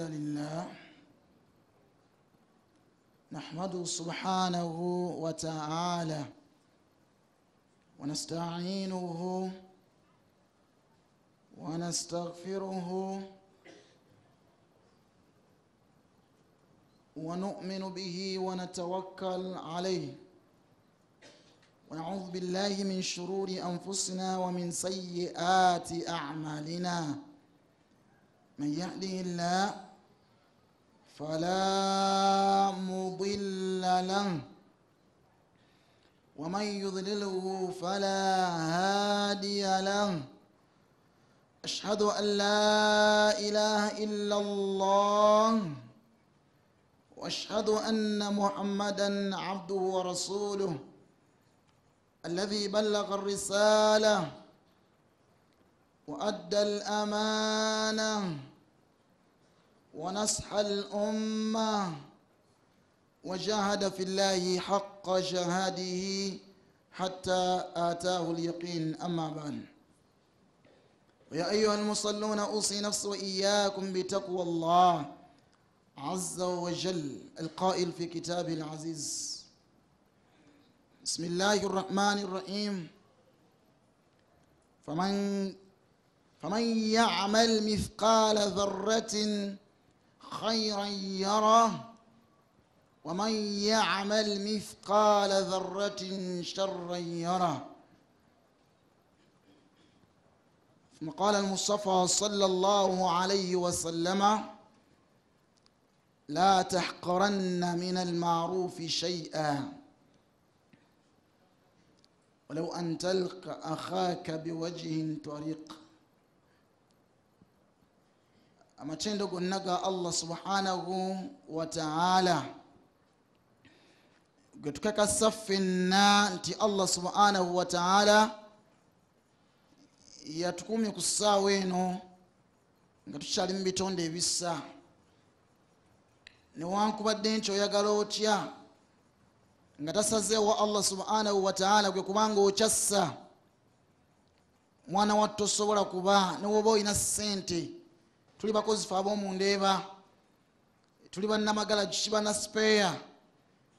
لله نحمده سبحانه وتعالى ونستعينه ونستغفره ونؤمن به ونتوكل عليه ونعوذ بالله من شرور أنفسنا ومن سيئات أعمالنا من يهده الله فلا مضل له ومن يضلله فلا هادي له أشهد أن لا إله إلا الله وأشهد أن محمدا عبده ورسوله الذي بلغ الرسالة وأدى الأمانة ونصح الأمة وجاهد في الله حق جهاده حتى آتاه اليقين أما بعد يا أيها المصلون أوصي نفسي وإياكم بتقوى الله عز وجل القائل في كتاب العزيز بسم الله الرحمن الرحيم فمن فمن يعمل مثقال ذرة خيرا يره ومن يعمل مثقال ذرة شرا يره ثم قال المصطفى صلى الله عليه وسلم لا تحقرن من المعروف شيئا ولو أن تلقى أخاك بوجه طريق amatendo gonna ga allah subhanahu wataala getukakasa ffenna nti allah subhanahu wataala yatukumye ku ssaawa eno nga tukyali mu bitonde ebissa newankubadde nti oyagala otya nga tasazeewo allah subhanahu wataala gwe kubanga okyassa mwana watta osobola kuba newoba olina sente tuli bakozifa abomundeeba tuli banamagalagi kibanaspeya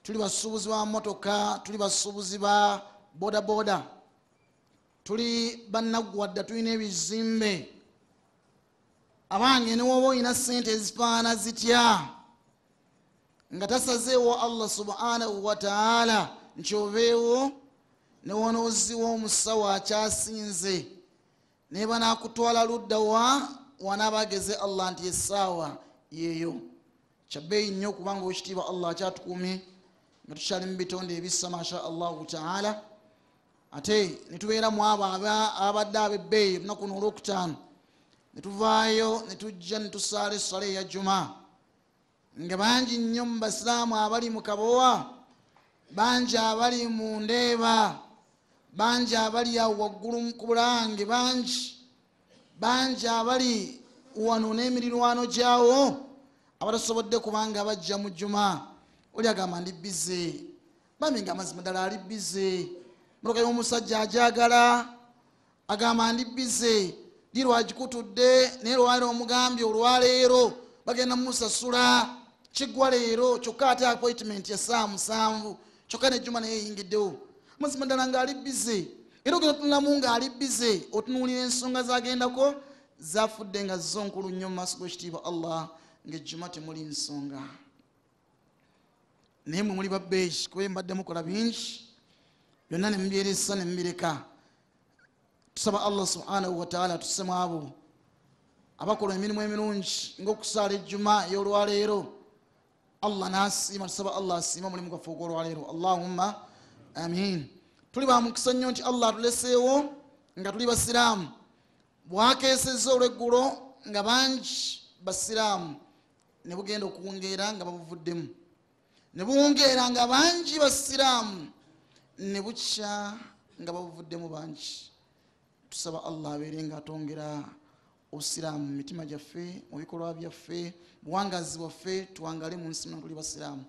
tuli basuubuzi ba motoka tuli basuubuzi ba bodaboda tuli banagwadda tulina ebizimbe abange niwoba olina sente ezifaana zitya nga tasazeewo allah subhanahu wataala nti obeewo newonoziwa omusawo akyasinze neba nakutwala luddawa wanaba ageze allah nti esaawa yeeyo kyabbeeyi nnyo okubanga wekitiibwa allah akyatukuumye nga tukyali mu bitonde ebissa masha allahu taala ate netubeera mu abo abadde ab'ebbeeyi olunaku noolwokutaano netuvaayo netujja netusaala essala eya juma nga bangi nnyo mu basiraamu abali mu kabowa bangi abali mu ndeeba bangi abali awo waggulu ku bulange bangi bangi abali wano n'emirirwano gyawo abatasobodde kubanga bajja mu juma oli agamba ndi bize bambi nga amazima ddala ali bize motoka y'omusajja ajagala agamba ndi bize di lwagikutudde naye lwaleero omugambye olwaleero bagenda mumusasula kigwa leero kyokka ate appointment yasaa musanvu kyokka nejuma naye eyingiddewo amazima ddala ngaali bize era ogenda otunulamu ng'ali bize otunuulira ensonga zagendako zafudde nga zo nkulu nnyo mu maaso g'ekitiibwa allah ng'ejjuma temuli nsonga naye mwe muli babeegi kuba mbadde mukola bingi byonna ne mubyeresa ne mubireka tusaba allah subhanahu wataala tusemu abo abakola emirimu emirungi ng'okusaala ejjuma ey'olwaleero allah n'asiima tusaba allah asiima omulimu gwaffe ogw'olwaleero allahumma amin tuli bamukisa nnyo nti allah atuleseewo nga tuli basiraamu bwakeseza olweggulo nga bangi basiraamu ne bugenda okuwungeera nga babuvuddemu ne buwungeera nga bangi basiraamu ne bukya nga babuvuddemu bangi tusaba allah abeere nga atongera obusiraamu mu mitima gyaffe mu bikolwa byaffe buwangazi bwaffe tuwangale mu nsi muna tuli basiraamu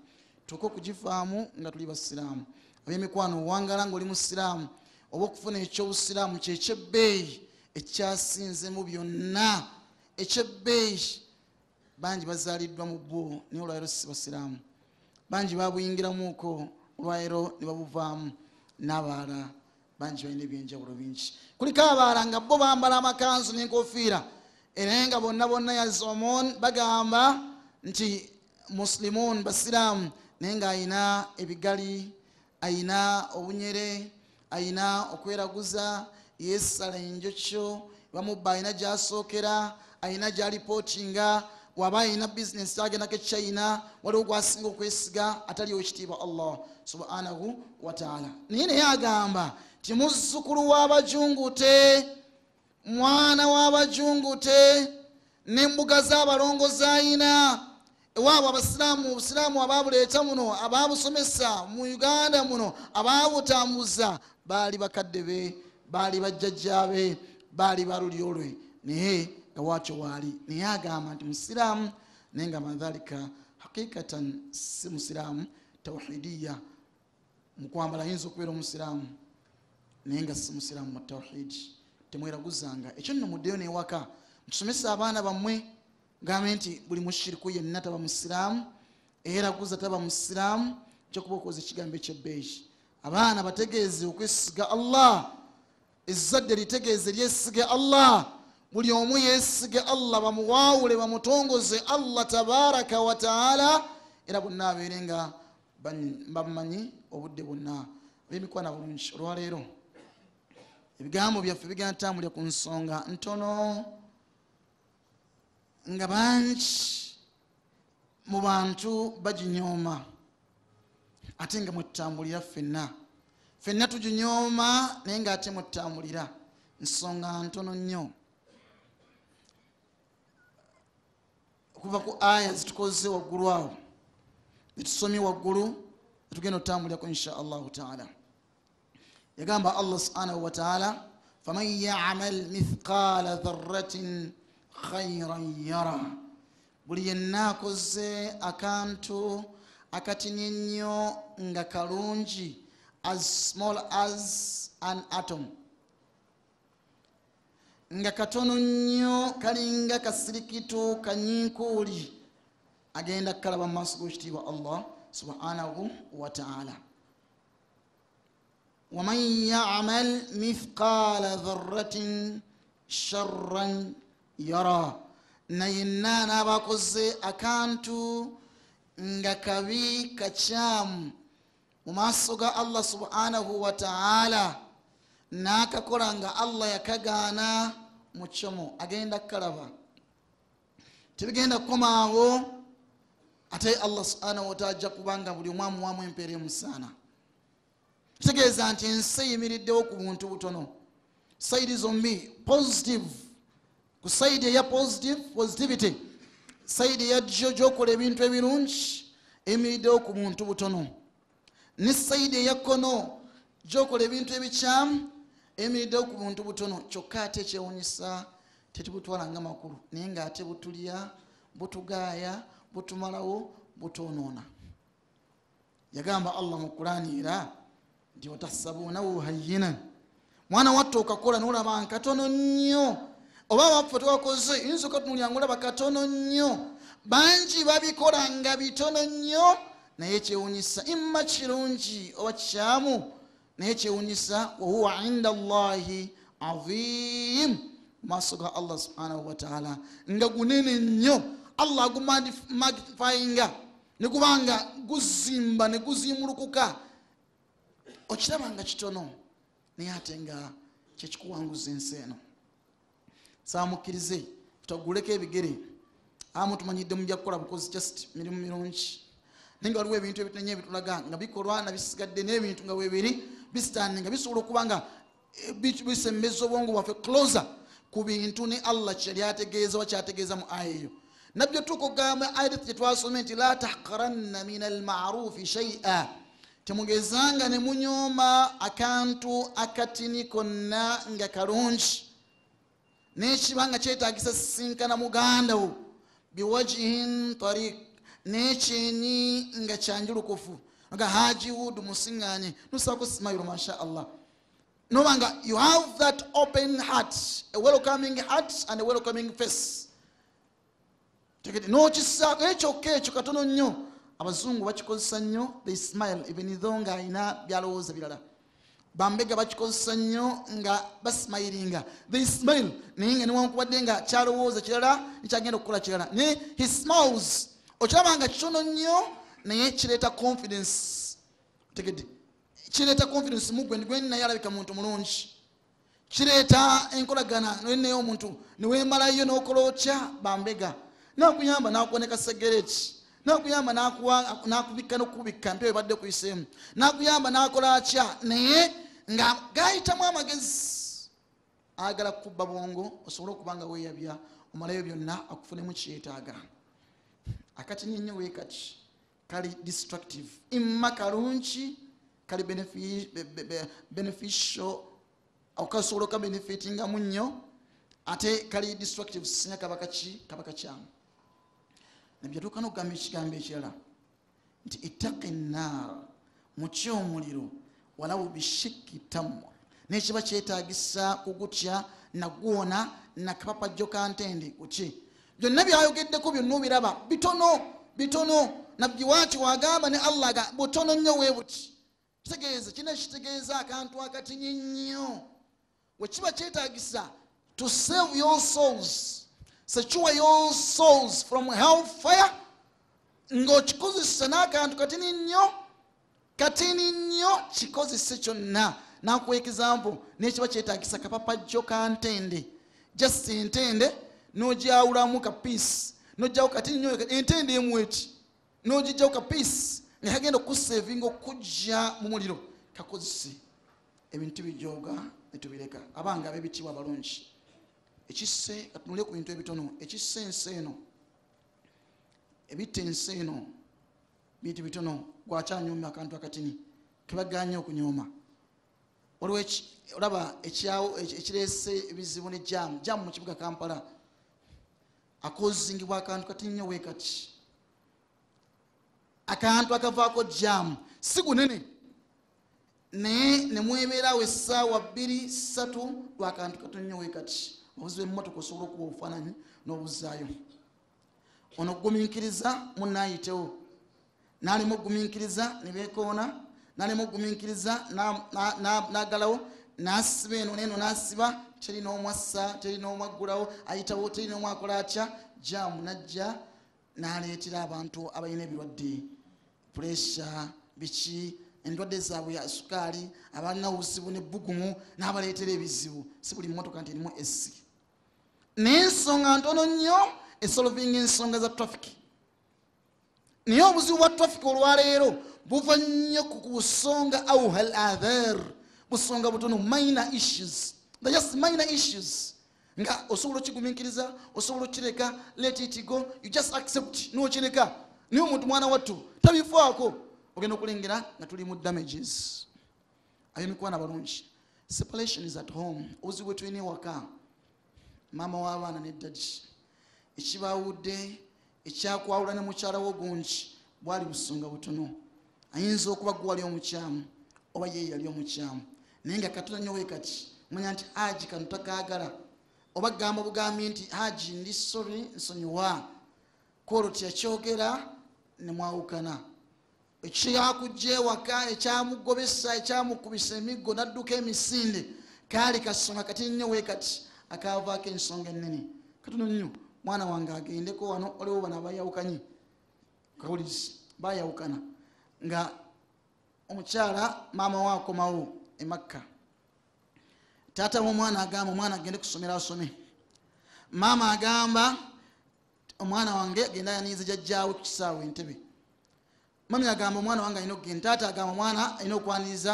tuke okugivaamu nga tuli basiraamu ab'emikwano owangala ngaoli musiraamu oba okufuna ekyobusiraamu kyekyebbeeyi ekyasinzemu byonna ekyebbeeyi bangi bazaaliddwa mu bbo naye olwaliro si basiraamu bangi babuyingiramuko olwaliro ne babuvaamu n'abaala bangi balina ebyenjawulo bingi kuliko abaala nga bo bambala amakanzu n'enkofiira era nga bonna bonna yazomon bagamba nti musulimuun basiraamu naye ngaayina ebigali ayina obunyere ayina okweraguza yesala enjokyo bamubba ayina gyasookera ayina gyalipootinga waba ayina bizinesi agendako ekyayina waliwo gwasinga okwesiga atali owekitiibwa allah subhanahu wataala naye naye agamba ti muzzukulu w'abajungute mwana w'abajungute n'embuga z'abalongo zayina ewaabo abasiraamu obusiraamu ababuleeta muno ababusomesa mu uganda muno ababutambuza baali bakadde be baali bajjajjabe baali balulya olwe naye nga waakyo waali naye agamba nti musiraamu naye nga mathalika hakikatan si musiraamu tauhidiya mukwambala ayinza okubeera omusiraamu naye nga si musiraamu mu tauhidi temweraguzanga ekyo nno muddeyo newaka mukisomesa abaana bammwe gambe nti buli mushiriku yenna taba musiramu era guza taba musiramu kyokuba okoza ekigambo ekyebeeyi abaana bategeeze okwesiga allah ezzadde litegeeze lyesige allah buli omu yesige allah bamuwaawule bamutongoze allah tabaraka wataala era bonna abeere nga bamumanyi obudde bwonna bemikwana bulungi olwaleero ebigambo byaffe bigenda tambulya ku nsonga ntono nga bangi mu bantu baginyooma ate nga mwetutambulira ffenna ffenna tuginyooma naye nga ate mwetutambulira nsonga ntono nnyo okuva ku aya zitukoze waggulu awo zitusomye waggulu etugenda otutambulirako insha allahu taala yagamba allah subhanahu wataala faman yamal mithqala dharatin khairan yara buli yenna akoze akantu akatini nnyo nga kalungi as small as an atom nga katono nnyo kalinga kasirikitu kanyinkuli agenda kukalaba mu g'ekitiibwa allah subhanahu wataala waman yamal mithqala dharatin sharran yara nayenna n'abakoze akantu nga kabi kacyamu mu maaso ga allah subhanahu wataala n'akakola nga allah yakagaana mu kyomu agenda kukalaba tebigenda kukomaawo ate allah subhanahu wataala ajja kubanga buli omwamu wamu empeera emusaana kitegeeza nti ensi eyimiriddewo ku buntu butono saidi zombi positive ku saidi eya positivity saidi eya jjo gyokola ebintu ebirungi emiriddewo ku muntu butono ne saidi eya kono gyokola ebintu ebikyamu emiriddewo ku muntu butono kyokka ate ekyewunyisa tetibutwalanga makulu naye ngaate butulya butugaaya butumalawo butonoona yagamba allah mukurani era nti watasabuunawo hayina mwana watta okakola nolabankatono nnyo oba abaffe twakoze yinza okatunulya ngu olaba katono nnyo bangi babikola nga bitono nnyo naye kyewunyisa imma kirungi oba kikyamu naye kyewunyisa wahuwa inda llahi aim maaso ga allah subhanahu wataala nga gunene nnyo allah agumagnifyinga nekubanga guzimba neguzimulukuka okiraba nga kitono naye ate nga kyekikuwanguza ensi eno samukirize tutaguleko ebigere amu tumanyidde mujja kukola bukozi just mirimu mirungi naye nga waliwo ebintu ebitenye ebitulaga nga bikolwa nabisigadde n'ebintu nga weebiri bisitani nga bisobola okuba nga eh, bisembeza obwongo bwaffe closer ku bintu ne allah kyeyali ategeeza wakyategeeza mu aya eyo nabyo tuka okugamba aidat gyetwasome nti la tahkaranna min almarufi shaia temugezanga ne munyooma akantu akatini konna nga kalungi nekiba nga kyetagisa sisinkana muganda wo biwajihin tarik nekyenyi nga kyanjulukufu nga haji wood musiŋganye nosaku simayiro masha allah noba nga you have that open heart a welcoming heart and a welcoming face nokisaku ekyokka ekyo katono nnyo abazungu bakikozesa nnyo they smile even though nga alina byalowooza birala bambega bakikozesa nnyo nga basimayiringa the smail naye nga niwankubadde nga kyalowooza kirala ekyagenda okukola kirala naye hismals okiraba nga kitono nnyo naye kireeta confidence tegede kireeta confidence mugwe ndi gwenaye alabika muntu mulungi kireeta enkolagana nenaye omuntu niwemalayo nokola otya bambega nakuyamba nakuonekasegereki nakuyamba nakubika nokubika mpyo ebadde kuisemu nakuyamba nakola atya naye nga gayitamu amagezi ayagala kukubba bwongo osobole okuba nga weyabya omalayo byonna akufunemu kiyetaaga akatinyenye wekati kali distractive imma kalungi kali beneficial okasobola okabenefitingamu nnyo ate kali distractive sinya kabakaki kabaka kyamu nabyatuuka nokugamba ekigambo ekirala nti ittaki nnaar mukyo omuliro walau bishiki tamwa nekiba kyetagisa kugutya nagwona nakapapajjo kantendi kuki byonna byayogeddeko byonna obiraba bitono bitono nabgiwaki wagamba ne allah ga butono nnyo we buti kitegeeza kina kitegeeza akantu akatinye nnyo wekiba kyetagisa to save your souls secure your souls from hell fire ng'okikozesa n'akantu katini nnyo katini nnyo kikozese kyonna naku ekizampu nekiba kyetagisa kapapajjo kantende just entende nogyawulamu kapiece nogyawo katini nyo entende emweki nogijjawo kapiece nga kagenda okusavinga okujja mu muliro kakozese ebintu bijoga netubireka abange abebikiwa balungi ekise katunule ku bintu ebitono ekise ensi eno ebitta ensi eno bintu bitono gwakyanyuma akantu akatini kebaganya okunyooma waliwo olaba ekyawo e, ekireese ebizibu ne jamu jamu mu kibuga kampala akozingibwa akantu kati nnyo wekati akantu akavaako jamu si gunene naye nemwebeeraawo essaawa bbiri satu lwakantu kati nnyo wekati obuzibu emmotoka osobola okuba obufaananyi n'obuzaayo ono gumiikiriza munaayitewo nalimugumikiriza nibekona nalimugumikiriza nagalawo nasiba eno neno nasiba terinomwassa terinomwagulawo ayitawo terinomwakola atya jamu najja naletera abantu abalina ebirwadde puresha biki endwadde zaabwe ya sukaali abalina obuzibu nebugumu nabaletera ebizibu si buli motoka nti erimu esi naye ensonga ntono nnyo esolvinga ensonga za trafiki naye obuzibu bwa traffic olwaleero buva nnyo ku busonga auha al adhar busonga butono minor issues the just minor issues nga osobola okigumiikiriza osobola okireka let it go you just accept nokireka naye omuntu mwana wattu tabifaako ogenda okulengera nga tuli mu damages ab'emikwana balungi separation is at home obuzibu bwe tulina ewaka maama w'abaana ne dadi ekibaawudde ekyakwawula ne mukyala wo gungi bwali busonga butono ayinza okuba gwali omukyamu oba ye yali omukyamu naye nga katona nyowe kati manya nti aji kano takaagala oba gamba bugambi nti aji ndi sori nsonyiwa koolo tiyakyogera nemwawukana ekyakujja ewaka ekyamugobesa ekyamukubisa emiggo nadduka emisinde kaali kasonga kati nnyowe kati akavaako ensonga enene katono nnyo mwana wange agendeko wano olwo bana bayawukanye kawulizi bayawukana nga omukyala maama waakomawo emakka taata womwana agamba omwana agende kusomera asome maama agamba omwana wange agende ayanirize jajjawe ku kisaawe entebe mami agamba omwana wange alina okugenda taata agamba omwana alina okwaniriza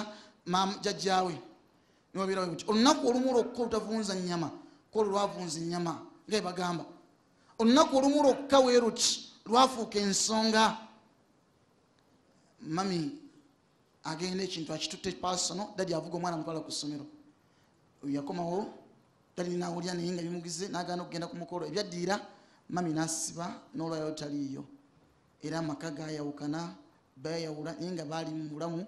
jajjawe niwabeerawe nti olunaku olumu lwokka olutavunza nyama kolwo lwavunza enyama nga ebagamba olunaku olumu lwokka weeruti lwafuuka ensonga mami agenda ekintu akitutte pasono dadi avuga omwana mutwala ku ssomero yakomawo dadi nawulya naye nga bimugize nagana okugenda ku mukolo ebyaddiira mami nasiba nolwayo taliiyo era amaka gayawukana bayawula naye nga bali mubulamu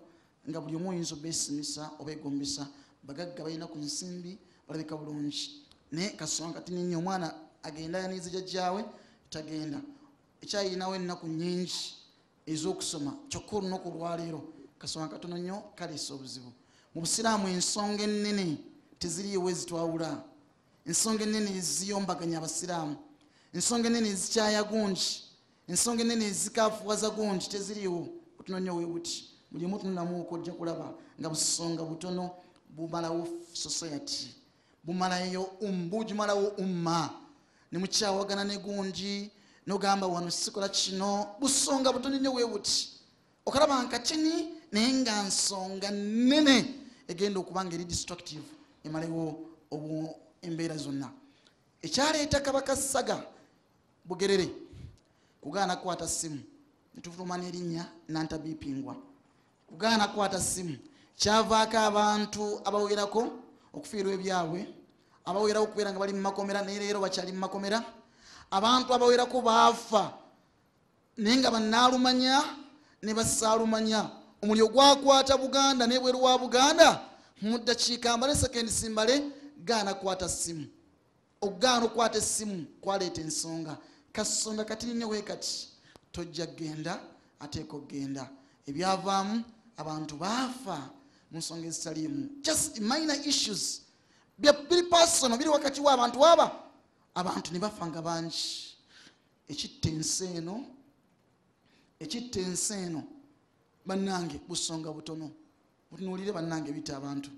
nga buli omu oyinza obesimisa oba egombesa bagagga balina ku nsimbi balabika bulungi naye kasonga tininye omwana agenda yaniza jajjaawe tagenda ekyayinawo ennaku nyingi ez'okusoma kyokka olunaku olwaleero kasoma katono nnyo kaleesa obuzibu mu busiraamu ensonga ennene teziriiwe ezitwawula ensonga ennene eziyombaganya abasiraamu ensonga ennene ezikyaya gungi ensonga ennene ezikafuwaza gungi teziriiwo butono nnyo weebuti mulimu tunulamuoko ojja kulaba nga busonga butono bumalawo society bumalayo um bugimalawo umma nemukyawagana negundi nogamba wano sikola kino busonga butonene webuti okalaba nkatini naye nga nsonga nene egenda okuba nga eri distructive emalewo embeera zonna ekyaleeta kabaka saga bugerere kugaana kukwata simu netufuluma nerinnya nantabipingwa kugaana kukwata simu kyavaako abantu abawerako okufiirwa ebyabwe abawerako okubeera nga bali mumakomera nayeleero bakyali mumakomera abantu abawerako baafa naye nga banaalumanya ne basaalumanya omuliro gwakwata buganda nebweru wa buganda mudakiika mbale sekendi simbale gaana kwata simu okugaana okwata esimu kwaleeta ensonga kasonga kati nine wekati tojja kgenda ateeka okgenda ebyavaamu abantu baafa mu nsonga ezitaliimu just minor issues byabiripasono biri wakati waabantu waba abantu ne bafanga bangi ekitta ensi eno ekitta ensi eno bannange busonga butono butunuulire bannange bita abantu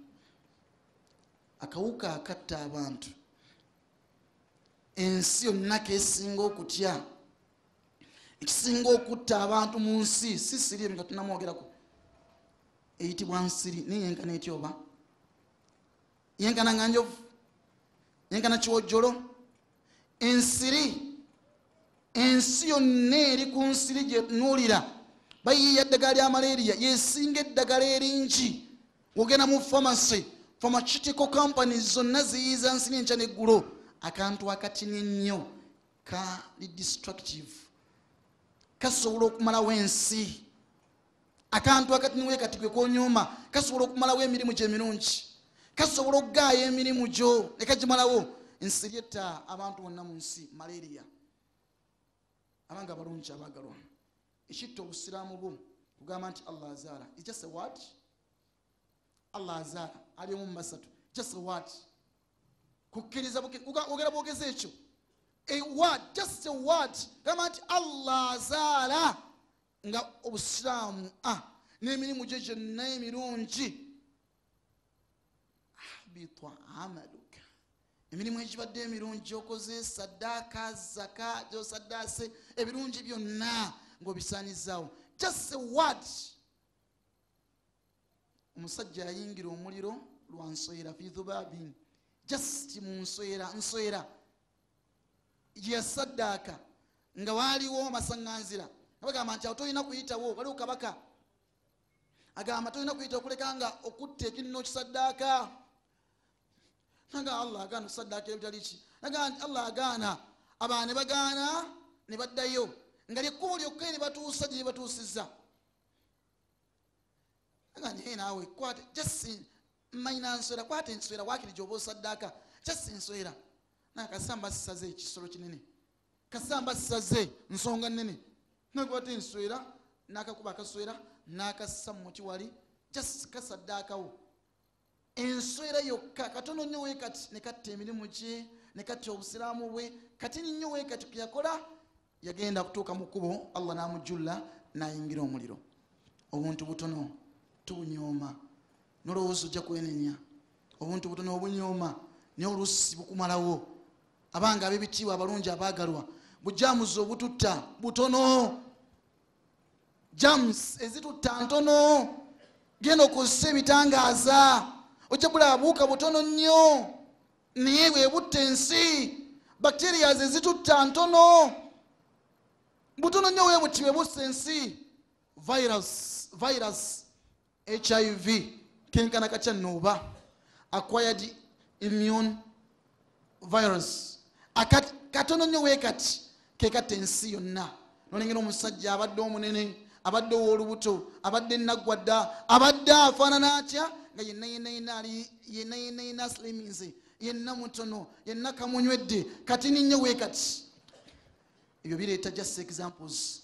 akawuka akatta abantu ensi yonna kesinga okutya ekisinga okutta abantu mu nsi si siri ebintu atunamwogerako eyitibwa nsiri niyenkana etyoba yenkana nganjovu yenkana kiwojjolo ensiri ensi yonna eri ku nsiri gyetunuulira bayiiya eddagala lya malaria yesinga eddagala eringi ogenda mu famasy famacitico company zonna ziyiiza nsiri enca neggulo akantu akatini ennyo kali distructive kasobola okumalawo ensi akantu akatiniwekatigwe konyuma kasobola okumalawo emirimu gyemirungi kasobola okugaayo emirimu gyo leka gimalawo ensiri etta abantu bonna mu nsi malaria abanga balungi abagalwa ekitta obusiraamu bwo kugamba nti allah azaala ejasa wat allah azaala ali omu mubasatu jasa wat kukkiriza ogera bwogeza ekyo jasa wat gamba nti allah azaala nga obusiraamu a ah, n'emirimu gyo gyonna emirungi kubitwa amaluka emirimu egibadde emirungi okoze saddaaka zaka gyosaddaase ebirungi byonna ngaobisaanizaawo just wat omusajja yayingira omuliro lwansoera fidhubabi just mu nsoera nsoera gyeyasaddaaka nga waaliwo amasaŋŋanzira abagamba nti awo tolina kuyitawo waliwo kabaka agamba tolina kuyitawo okuleka nga okutta ekinino kisaddaaka naga allah agaana saddaaka ebitaliki allah agaana abaa ne bagaana ne baddayo nga lyekkubo lyokka eribatuusa gye libatuusiza aga naye naawe kwata jasi mmayina nsweera kwata enswera waakiri gyoba osaddaaka jasi nsweera naye kasamba sisaze ekisolo kinene kasamba sisaze nsonga nene nakwata enswera nakakuba akaswera nakasa mu muti wali jasi kasaddaakawo enswera yokka katono nnyo wekati nekatta emirimu kye nekatta obusiraamu bwe kati nnyo wekati keyakola yagenda kutuuka mu kkubo allah namujulla nayingira omuliro obuntu butono tubunyooma nolowoozi ojja kwenenya obuntu butono obunyooma naye oluusi bukumalawo abanga ab'ebitiibwa abalungi abaagalwa bujamuzi obututta butono jams ezitutta ntono genda okozesa emitangaaza ojja kulaba buwuka butono nnyo naye bwebutta ensi bacterias ezitutta ntono butono nnyo webuti bwebutta ensi virus hiv kenkana katya nooba acquired immune virus katono nnyo wekati kekatta ensi yonna nolengera omusajja abadde omunene abadde owolubuto abadde enaggwadda abadde afaanana atya nga yenna yenna yenna ali yenna yenna yenna asleminze yenna mutono yenna kamunywedde kati ninye wekati ebyo bireeta just examples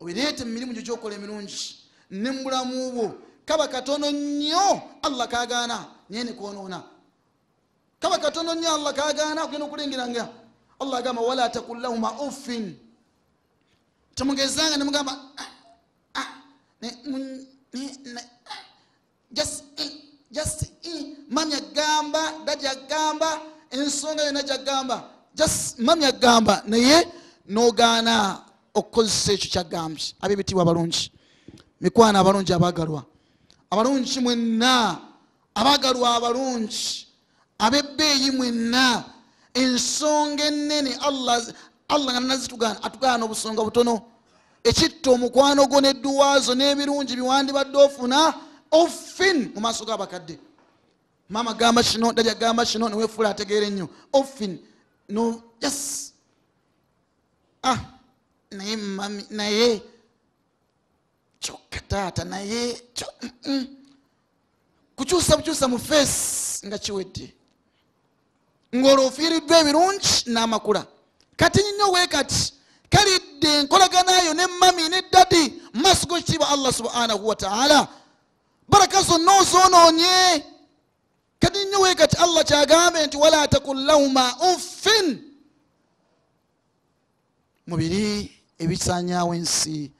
obireeta mumirimu gyo gyokola emirungi nemulamu bwo kaba katono nnyo allah kagaana naye nekwonoona kaba katono nnyo allah kagaana okugenda okulengeranga allah agamba wala takun lahuma offin temugezanga nemugamba ah, ah, ah, just eh, just mami agamba dadi agamba ensonga yonna gyagamba just mami agamba naye nogaana okukozesa ekyo kyagambye abebitibwa abalungi mikwano abalungi abagalwa abalungi mwenna abagalwa abalungi abebbeeyi mwenna ensonga ennene allah nga nanazitugaana atugaana obusonga butono ekitta omukwano gwo nedduwaazo n'ebirungi biwandibadde ofuna ofin mumaaso ga bakadde maama gamba kino dalya gamba kino newefuula ategeera ennyo ofin no yes ah naye mami naye kyokka taata naye kukyusa bukyusa mu feesi nga kiwedde ngaolwofiiriddwa ebirungi n'amakula kati nyinyo we kati kalidde enkolaganayo ne mami ne dadi mumaaso gokitiibwa allah subhanahu wataala baraka zonna ozoonoonye kadi nnyowe kati allah kyagambe nti wala takun lauma unfin mubiri ebisanyawo ensi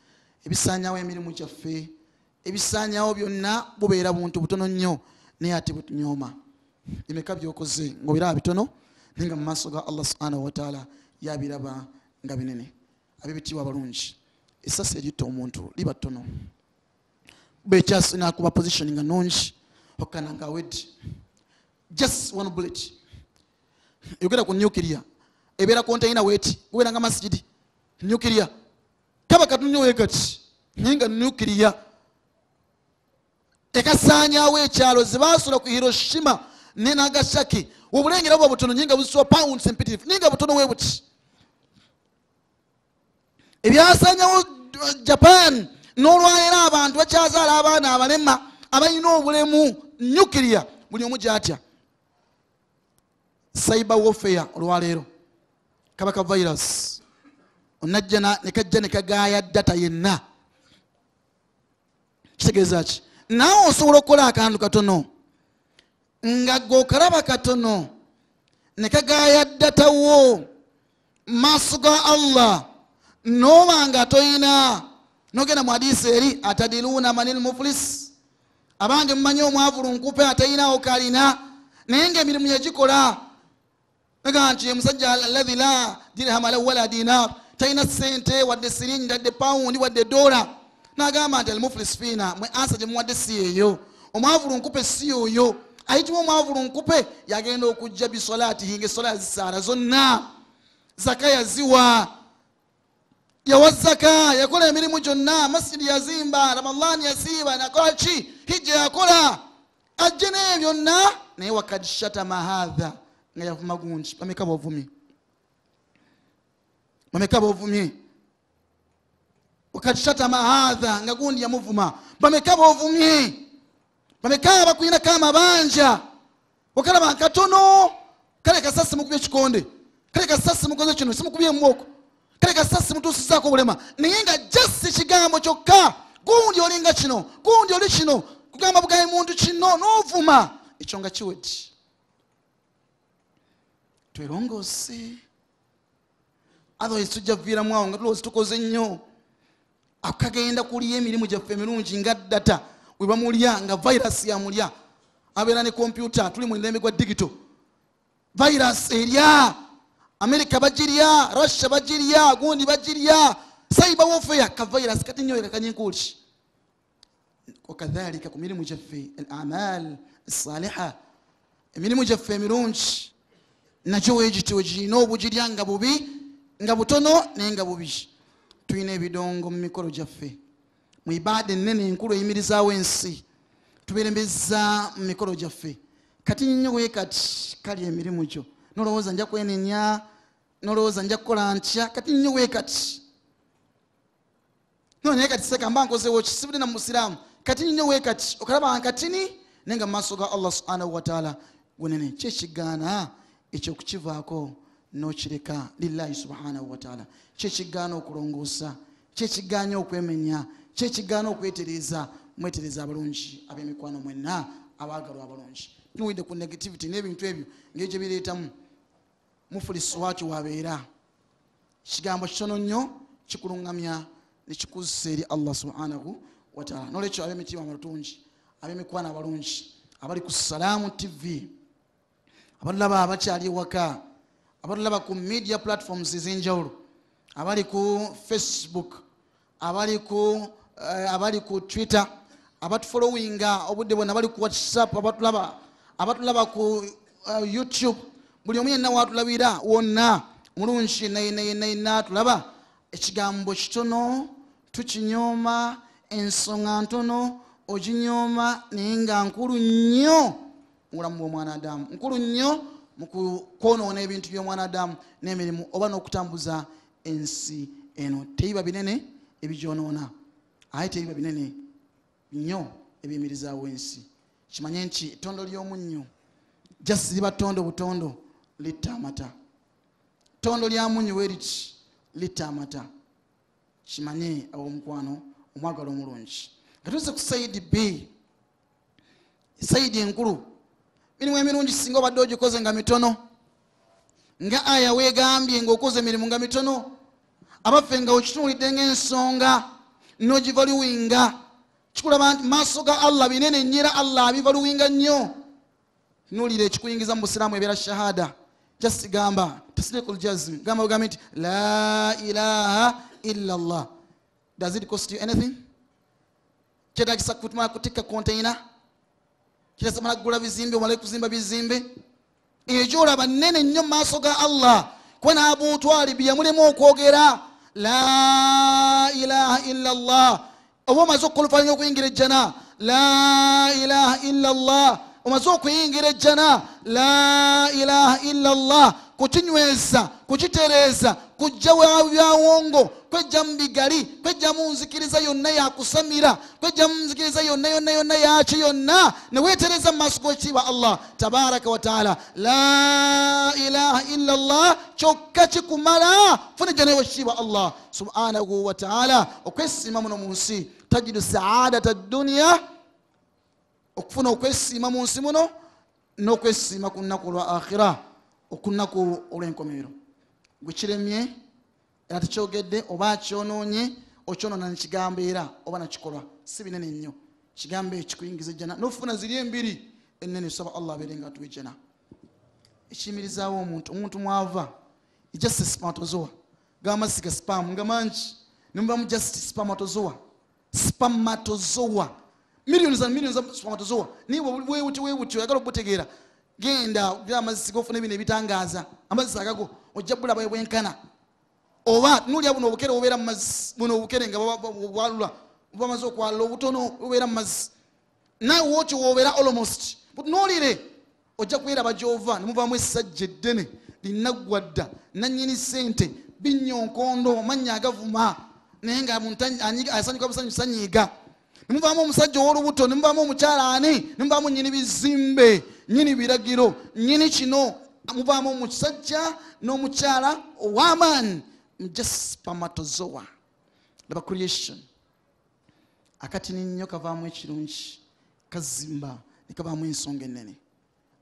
ebisanyawo emirimu gyaffe ebisanyawo byonna bubeera buntu butono nnyo naye ate butunyooma emeka byokoze ngaobiraba bitono naye nga mumaaso ga allah subhanahu wataala yabiraba nga binene abebitiibwa balungi essasi eryitta omuntu liba ttono bekyasinakuba positioninga nungi okkananga awedi just one bullet yogera ku nukiria ebeera kontaina weti guberanga masijidi nukiria kaba katunyowegati naye nga nukiria ekasanyawo ekyalo zibasula ku hiroshima ne nagasaki obulengera bwa butono nyenga buzisiwa pounds mpitirifu nayenga butono webuti ebyasanyawo uh, japan nolwaleero abantu bakyazaala abaana abalema abalina obulemu nyukirya buli omu gyatya cyber warfare olwaleero kabaka virus onajja nekajja nekagaaya data yenna kitegeeza ki naawe osobola okukola akantu katono nga ge okalaba katono nekagaaya data wo maaso ga allah noobanga toyina nogenda muhadisi eri atadiruuna manil muflis abange mumanyi omwavu lunkupe atainawo kalina naye ngaemirimu yegikola egaa nti musajja alahi la dirhama lahu wala dinar talina sente wadde sirini dadde pawundi wadde dola nagamba nti almuflis fiina mwe ansa gyemuwadde si eyo omwavu lunkupe si oyo ayitibwa omwavu lunkupe yagenda okujja bisolaatihinga esolaa zisaala zonna zakaya ziwa yawazaka yakola emirimu gyonna masidi yazimba ramadaani yasiiba nakola ki hijja yakola ajje neyo byonna naye wakad shatama hatha nga yavuma gungi bameka bovumye bameka bovumye wakad shatama hatha nga gundi yamuvuma bameka bovumye bameka abakulinako amabanja wakalaba nkatono kale kasasi mukubye ekikonde kale kasasi mukoze kino simukubye emwoko tereka sasi mutuusizaako bulema naye nga jasi ekigambo kyokka gundi olinga kino gundi oli kino kugamba bugayi muntu kino n'ovuma ekyo nga kiweti twerongoose otherwise tujja kuviiramu awo nga tulowoozi tukoze nnyo akagenda kulya emirimu gyaffe emirungi nga data we bamulya nga vairasi yamulya abeera ne kompyuta tuli mu mirembe gwa digito vairasi erya amerika bagirya russia bagirya gundi bagirya saibawofeya kavairas kati nyo ikakanye nkuli wakadhalika ku mirimu gyaffe alamal saliha emirimu gyaffe emirungi nagyo wegiti wegiina obugirya nga bubi nga butono naye nga bubi tulina ebidongo mu mikolo gyaffe mu ibaada enene enkulu eyimirizaawo ensi tubirembeza mu mikolo gyaffe kati nnyo wekati kali emirimu gyo nolowooza njakwenenya nolowooza nja kukola ntya kati nnyowe kati nonye kati seka mba nkozewo kisibude na musiraamu kati nnyowe kati okalabankatini naye nga mumaaso ga allah subhanahu wataala gwenene kyekigaana ekyokukivaako nokireka lillahi subhanahu wataala kyekigaana okulongoosa kyekigaanya okwemenya kyekigaana okwetereza mwetereza abalungi abemikwano mwenna abaagalwa abalungi tuwidde ku negativity nebintu ebyo ngeri gyebireetamu mufulisi waakyo wabeera kigambo kitono nnyo kikuluŋgamya nekikuzisa eri allah subhanahu wataala nolwekyo ab'emitima amatungi ab'emikwano abalungi abali ku salaamu tivi abatulaba abakyali ewaka abatulaba ku media platforms ez'enjawulo abali ku facebook abali ku eh, abali ku twitter abatufolowinga obudde bwona abali ku whatsapp abatulaba abatulaba ku eh, youtube buli omu yenna watulabira wonna mulungi nayenayenayenatulaba ekigambo kitono tukinyooma ensonga ntono oginyooma naye nga nkulu nnyo mubulamu bwomwana adamu nkulu nnyo mukukwonoona ebintu byomwana adamu nemirimu oba nokutambuza ensi eno teiba binene ebijonoona aye teiba binene nnyo ebiyimirizaawo ensi kimanye nti ettondo lyomunnyo jasiriba ttondo butondo litta amata ttondo lya munyi we riti litta amata kimanye ab'omukwano omwagala omulungi nga tuze ku saidi b saidi enkulu mirimu emirungi singa obadde ogikoze nga mitono nga aya weegambye ngaokoze emirimu nga mitono abaffe nga okitunulidde ngaensonga nogivaluwinga kikulaba nti maaso ga allah binene nyera allah abivaluwinga nnyo nulire ekikuyingiza mu busiraamu ebeera shahada just gamba tasdiqul jazm gamba ogambe nti la ilaha illa llah does it cost you anything kyetagisa kutuma kutikka kontaina kyetasa mala kugula bizimbe omale kuzimba bizimbe ekyolaba nene nnyo mumaaso ga allah kuba naabuutwalibi yamulemu okwogera la ilaha illa llah oba omaze okukola olufanyi okuyingira ejjana la ilaha illa llah omaze okuyingira ejjana la ilaha illallah kukinywesa kukitereeza kujja wabyawongo kwejja mu bigali kwejja mu nzikiriza yonna yakusamira kwejja mu nzikiriza yonna yonna yonna yaki yonna newetereza mu maaso gokitiibwa allah tabaraka wataala la ilaha illallah kyokka kikumala funa janewo kitiibwa allah subhanahu wataala okwesimba muno mu nsi tajidu saadata dduniya okufuna okwesiima mu nsi muno n'okwesiima ku lunaku olwa akhira okunaku olw'enkomeero gwekiremye era tekyogedde oba kyonoonye okyonoona nekigambo era oba nakikolwa si binene nnyo kigambo ekyo kikuyingiza ejjana n'okufuna ziri embiri enene esaba allah abeere nga atuwa ejjana ekiyimirizaawo omuntu omuntu mwava ejust spamatozowa gamasiga spamu nga mangi nemuvamu just spamatozowa spamatozowa millions and millions zamatozowa niwe wewuti wewuti oyagala okubutegeera genda amazisi gofuna bino ebitangaaza amazisi agago ojja bula bwebwenkana oba nolya buno obukere obubeera mumazisi buno obukere nga bwalula bamaze okwalula obutono obubeera mumazisi naye wokyo woobeera almost nolire ojja kweraba gyova nemuvaamu essajja eddene linnaggwadda nanyini sente binyonkondo mannya agavuma naye nga muntu asanyuka busanyusanyiiga nemuvaamu omusajja ow'olubuto nemuvaamu omukyala ani nemuvaamu nyini bizimbe nyini biragiro nyini kino muvaamu omusajja n'omukyala ow'amaanyi jespamatozowa laba creation akati ninnyo kavaamu ekirungi kazimba nekavaamu ensonga ennene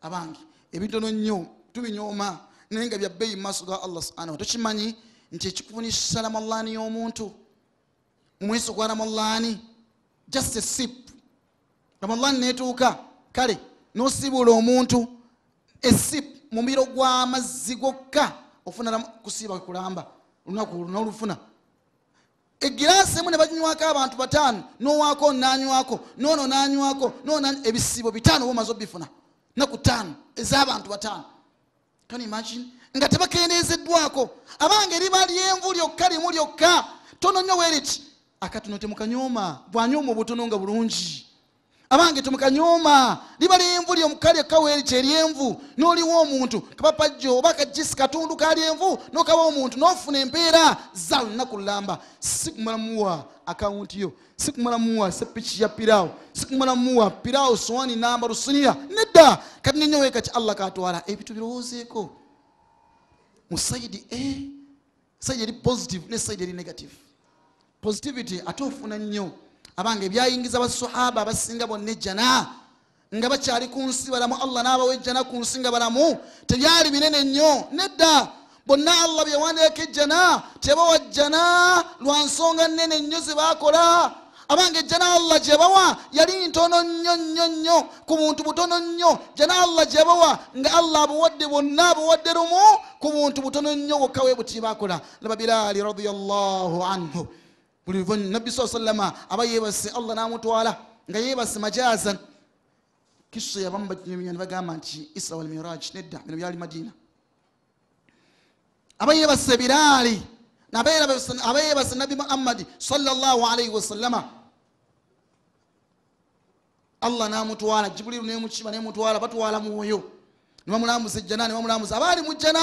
abange ebitono nnyo tubinyooma naye nga byabbeeyi mu maaso ga allah subhanahu wa tokimanyi nti ekikufunisa ramallaani y'omuntu mumwesi ogwa ramallaani just a sip ramadan netuuka kale nosibula omuntu esip mumiro gwamazzi gokka ofuna kusiiba kulamba olunaku nolufuna egiraasi emu ne banywako abantu bataano nowaako nanywako nono nanywako ebisiibo bitaano oba omaze obifuna naku taano ez'abantu bataano kan imagin nga tebakendezeddwako abange eribalyenvu lyokka limu lyokka tono nnyo weriti akatono temukanyooma bwanyooma obutono nga bulungi abange temukanyooma liba lyenvu lyomukale kaweerikyo eryenvu noliwo omuntu kabapajjo oba kajisi katundu kalyenvu nokaba omuntu nofuna empeera zalna kulamba sikumala muwa akauntiyo sikumala muwa sepiki ya pirawo sikumala muwa pirawo swani namba rusunira nedda kati nenyoweekaki allah katwala ebitu birowoozeeko musaidi e saidi eri positive ne saidi eri negative positivity ate ofuna nnyo abange ebyayingiza basahaba abasinga bonna ejjana nga bakyali ku nsi balamu allah n'abawa ejjana ku nsi nga balamu tebyali binene nnyo nedda bonna allah byewandeeka ejjana tebawa jjana lwa nsonga nnene nnyo zebakola abange jjana allah gyebawa yali ntono nnyo nnyo nnyo ku muntu butono nnyo jjana allah gyebawa nga allah abuwadde bonna abuwadde rumu ku muntu butono nnyo wokkawe buti bakola laba bilaali radiallahu anhu buli nabbi saa sallama aba yeebase allah namutwala nga yeebase majazan kisa yabamubajunyaminya ne bagamba nti isra walmiraj nedda bino byali madina aba yeebase biraali aba yeebase nabbi muhammadi salllah alaihi wasallama allah namutwala jibuliru nemukiba nemutwala batwala mwoyo nibamulambuza ejjana nibamulambuza aba ali mujjana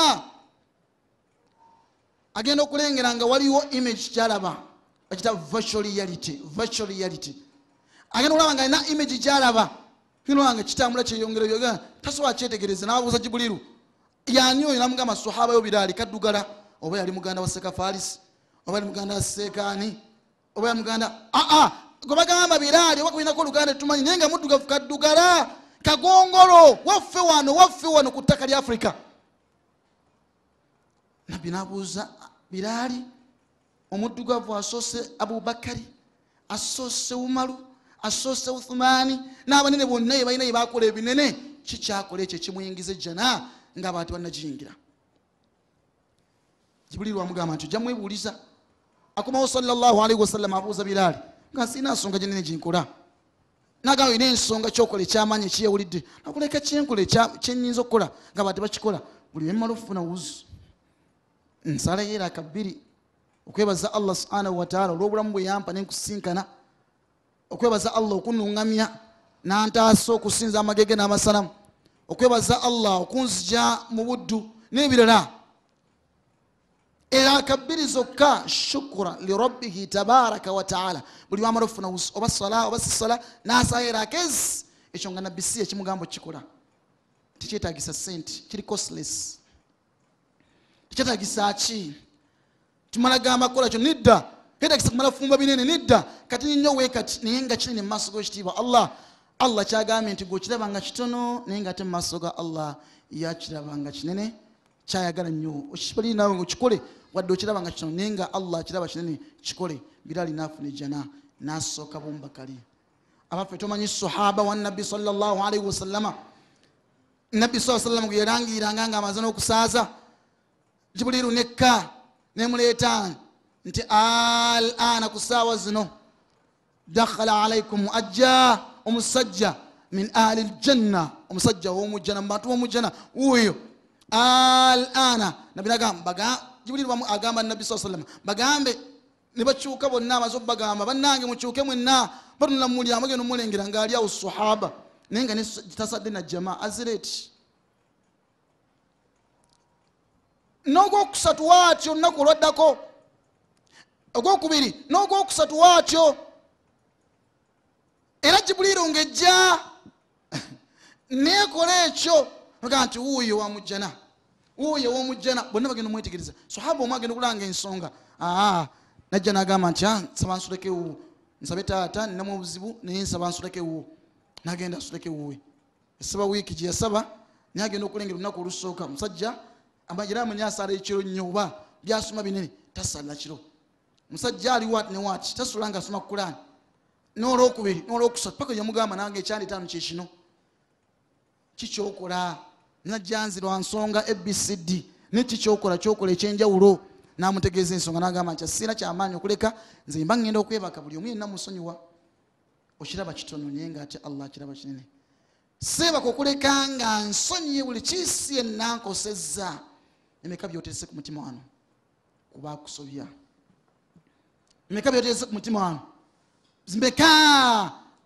agenda okulengera nga waliwo image kyalaba akita virtual reality virtual reality agenda olaba nga alina imagi gyalaba kinolanga kitambula kyeyongere byoga tasobola kyetegereza nababuuza jibuliru yani oyo namugamba sahaba yo birali kaddugala oba yali muganda wa seeka farisi oba yali muganda wa seekaani oba yali muganda aa ah, ah, gwebagamba birali oba kubinako oluganda tumanyi naye nga muddugavu kaddugala kagongolo waffe wano waffe wano ku ttaka lya afurika nabbi nabuuza birali omuddugavu asoose abubakari asoose umaru asoose uthumaani n'abanene bonna yebalina yebakola ebinene kikyakola ekyo kimuyingiza ejjana ngaabantu banagiyingira jibuliri wamugamba nti ojja mwebuuliza akomawo salaalii wasalam abuuza biraali nga siina nsonga ginene ginkola nagamba oyina ensonga kyokola ekyamaanyi ekiyewulidde nakuleka kyenkola kyenyinza okukola nga bate bakikola buli emmala ofuna wuzu nsalayo eraka bbiri okwebaza allah subhanahu wataala olwobulamu bweyampa nenkusinkana okwebaza allah okunuŋamya nantaasa okusinza amagege n'amasalamu okwebaza allah okunzija mu buddu n'ebirala era akabiri zokka shukura lirabbihi tabaraka wataala buli wamala ofuna oba sola oba sisola nasaha erakezi ekyo nga nabisi ekimugambo kikola tekyetagisa sente kiri cosles tekyetagisa ki kimalaga amakola kyo nedda ketakisa kumala fumba binene nedda kati nnyo wekati naye nga kinene mumaaso gekitiibwa allah allah kyagambye nti gwekiraba nga kitono naye nga ate mumaaso ga allah yakiraba nga kinene kyayagala nnyo okibalinawe okikole wadde okiraba nga kitono naye nga allah kiraba kinene kikole bira alinaafuna ejjana nasooka bumba kali abaffe tomanyi sahaba wanabi salllah alaihi wasalama nabbi saa salama gwe yalangiranga nga amaze n'okusaaza kibuliru nekka nemuleta nti al ana ku saawa zino dakhala alaikum ajja omusajja min ali ljanna omusajja womujana mubantu womujana wuyo al ana nabiagambajibulirwamu agamba nabi saa salama bagambe nibacyuka bonna amaze obubagamba bannange mucyuke mwenna batunulamulyamugenda omulengera ngaaliawo sahaba naye nga tasadde najama azireti n'ogwokusatu waatyo lunaku olwaddako ogwokubiri n'ogwokusatu waatyo era jibuliiro ngaejja neekola ekyo aga nti wuuyo wamujjana wuuyo womujjana bonna bagenda omwetegereza sahaba omu agenda okulanga ensonga aa najja nagamba nti ah, nsaba nsuleke ewuwo nsabe taata ninamu obuzibu naye nsaba nsuleke ewuwo nagenda nsuleke ewuwe esaba wiiki gyeyasaba naye agenda okulengera olunaku olusooka musajja amajira amanyi asala ekiro nnyo oba byasoma binene tasala kiro musajja ali wat ne wat tasula nga asoma kuran nolwokubiri nolwokusatu paka yamugamba nange ekyandi tano kyekino kikyokola najanzi lwansonga ebcd nikikyokola kyokola ekyenjawulo namutegeeza ensonga nagamba nti asiira kyamaanyi okuleka nze mba ŋenda okwebaka buli omu yenna musonyiwa okiraba kitono naye nga ati allah kiraba kinene seebaka okuleka nga nsonyi buli kiisi yenna nkosezza emeka byotese kumutima wano kuba akusobya emeka byotese kumutima wano zimeka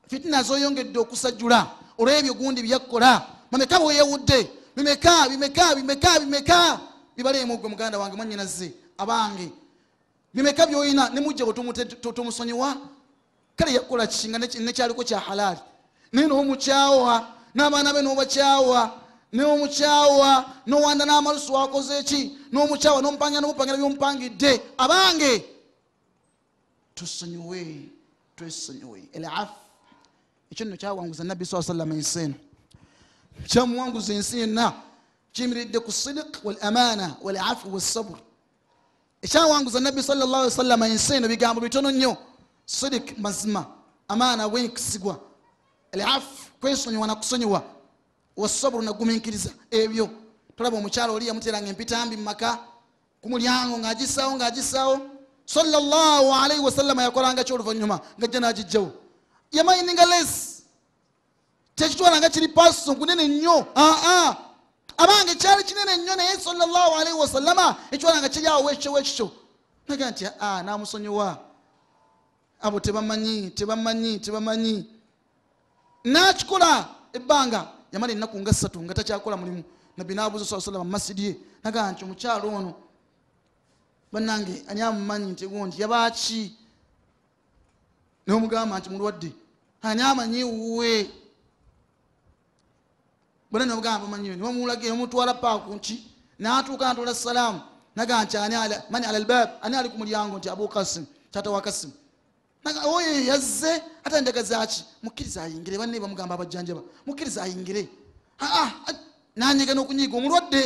fitina zoyongedde okusajjula olwebyo gundi byakkola mameka bweyewudde bimeka bimeka bimeka bimeka bibalemugwe muganda wange mwanyinaze abange bimeka byolina nemujja bwetomusonyiwa kale yakkola kisinga nekyaliko kya halaali naye nobamukyawa n'abaana be nobakyawa nomukyawa nowanda n'amalusu wakoze eki nomukyawa nomupangira nomupangira byomupangidde abange tusonyiwe twesonyiwe elafu ekyo nno kyawanguza nabbi saa sallama ensi eno kyamuwanguza ensi yenna kiyimiridde ku sidik walamana walafu wasabur ekyawanguza nabbi salllah ali sallama ensi eno bigambo bitono nnyo sidik mazima amaana bwenkisigwa elafu kwesonyiwa nakusonyiwa wasobola nagumikiriza ebyo tolaba omukyala oli yamuteranga empitambi mumaka kumulyango ngaagisawo ngaagisawo salllahalaihi wasalama yakolanga ky oluvanyuma ngajja nagijjawo yamaininales tekitwalanga kiri paso kunene nnyo aa abange kyali kinene nnyo naye salllahalaihi wasalama ekitwalanga kiryawo wekikyowekikyo naga nti aa namusonyiwa abo tebamanyi tebamanyi tebamanyi nakikola ebbanga yamala enaku nga satu nga takyakola mulimu nabbi nabuuza saa salama mumasidi ye nagamba nti omukyalo ono bannange ani amumanyi nti ewondi yabaaki nomugamba nti mulwadde ani amanyi wuwe bona nomugamba bamanyiyo niwamulaga emutwala paaku nti natuuka natola salaamu nagamba nti ani ala albaab ani ali ku mulyango nti abukasimu tata wakasimu oyo yazze atandaga zaki mukkiriza ayingire banne bamugamba abajjanjaba mukkiriza ayingire aa ah, ah, ah, nanyega nokunyiga omulwadde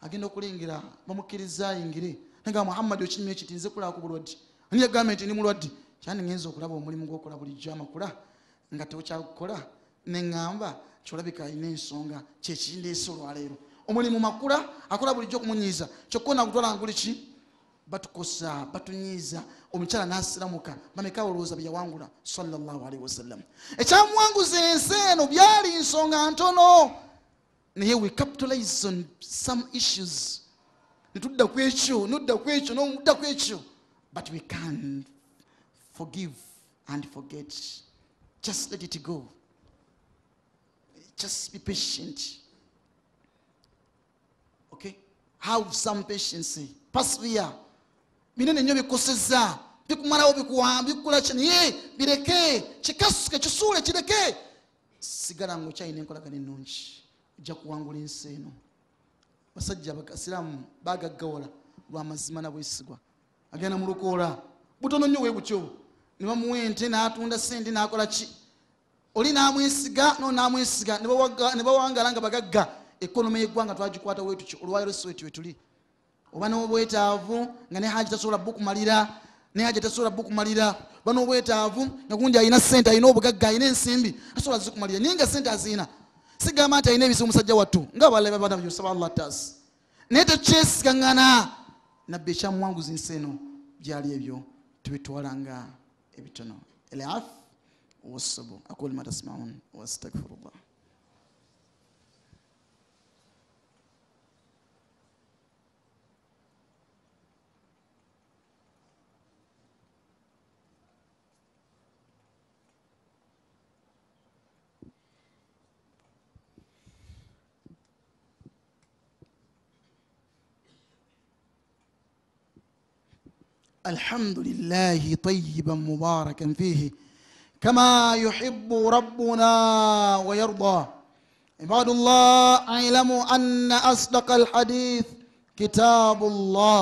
agenda okulingira bamukkiriza ayingire naga muhammadi okinyumi ekiti nze kulaku bulwadde ani yagambe nti ndi mulwadde kyandi ngenza okulaba omulimu gwokola bulijjo amakula nga tokyakukola neŋŋamba kyolabika alina ensonga kyekindeese olwaleero omulimu makula akola bulijjo okumunyiiza kyokka onakutwala nguli ki batukosa batunyiiza umichala n'asiramuka mameka olowooza bye yawangula salllahalihi wasallam wangu ensi eno byali nsonga ntono here we capitalize on some issues netudda ku ekyo nodda ku ekyo but we can forgive and forget just let it go just be patient okay have some patience persevere binene nnyo bikoseza bikumalawo bikulaki naye bireke kikasuke kisuule kireke sigala nga okyayina enkolagana ennungi ojja kuwangula ensi eno basajja abasiraamu bagaggawala lwamazima nabwesigwa agenda mulukoola butono nnyo we butyo nebamuwa ente natunda sente nakolaki oli namwesiga no namwesiga nebawangala nga bagagga ekonoma yeggwanga twagikwata wetuki olwayo lwesiwetiwe tuli oba nobwetaavu nga ne haji tasobola bukumalira ne haji tasobola bukumalira oba nobwetaavu nga gundi alina sente alina obugagga alina ensimbi asobola zikumalira naye nga sente aziina sigamba nti alina ebizibu musajja wattu nga balabaana byosaba allah taasi naye tekyesigaŋgana nabbe ekyamuwanguzi nsi eno gyali ebyo tubitwalanga ebitono elaf wasubu akulu matasmaun wastagfirullah الحمد لله طيبا مباركا فيه كما يحب ربنا ويرضى عباد الله اعلموا ان اصدق الحديث كتاب الله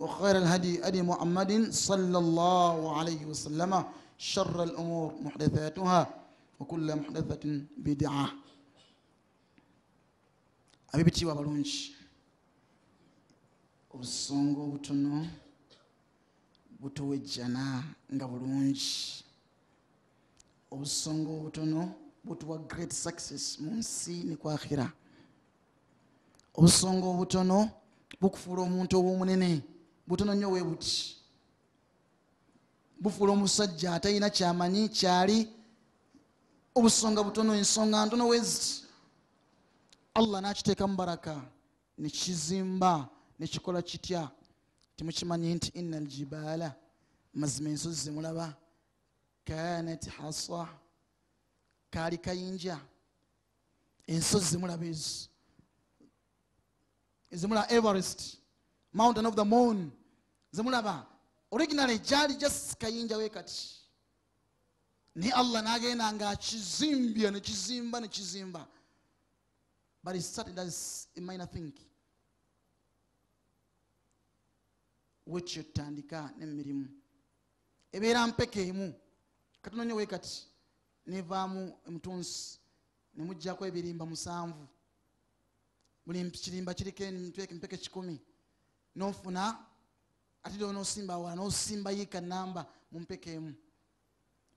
وخير الهدي ادي محمد صلى الله عليه وسلم شر الامور محدثاتها وكل محدثه بدعه abibitiibwa balungi obusongo obutono butuwejjana nga bulungi obusonga obutono butuwa great success mu nsi ne kwakhira obusonga obutono bukufuula omuntu ow'omunene butono nnyo weebuti bufuula omusajja atalina kyamanyi kyali obusonga butono ensonga ntono weziti allah nakiteekamu baraka nekizimba nekikola kitya temukimanyi nti ina aljibaala mazima ensozi zemulaba kanat hasa karika kayinja in zemulaba Zimula everest mountain of the moon zemulaba originally gyali just kayinja weekati Ni allah nagenda nga chizimba ni chizimba, but it started as a minor thing. wekyo tandika nemirimu ebeera mpeka emu katunonye wekati nevaamu emutunsi nemugjaku ebirimba musanvu buli kirimba kiriko empeka kikumi nofuna ate ddoo nosimba wala nosimba yiika namba mumpeka emu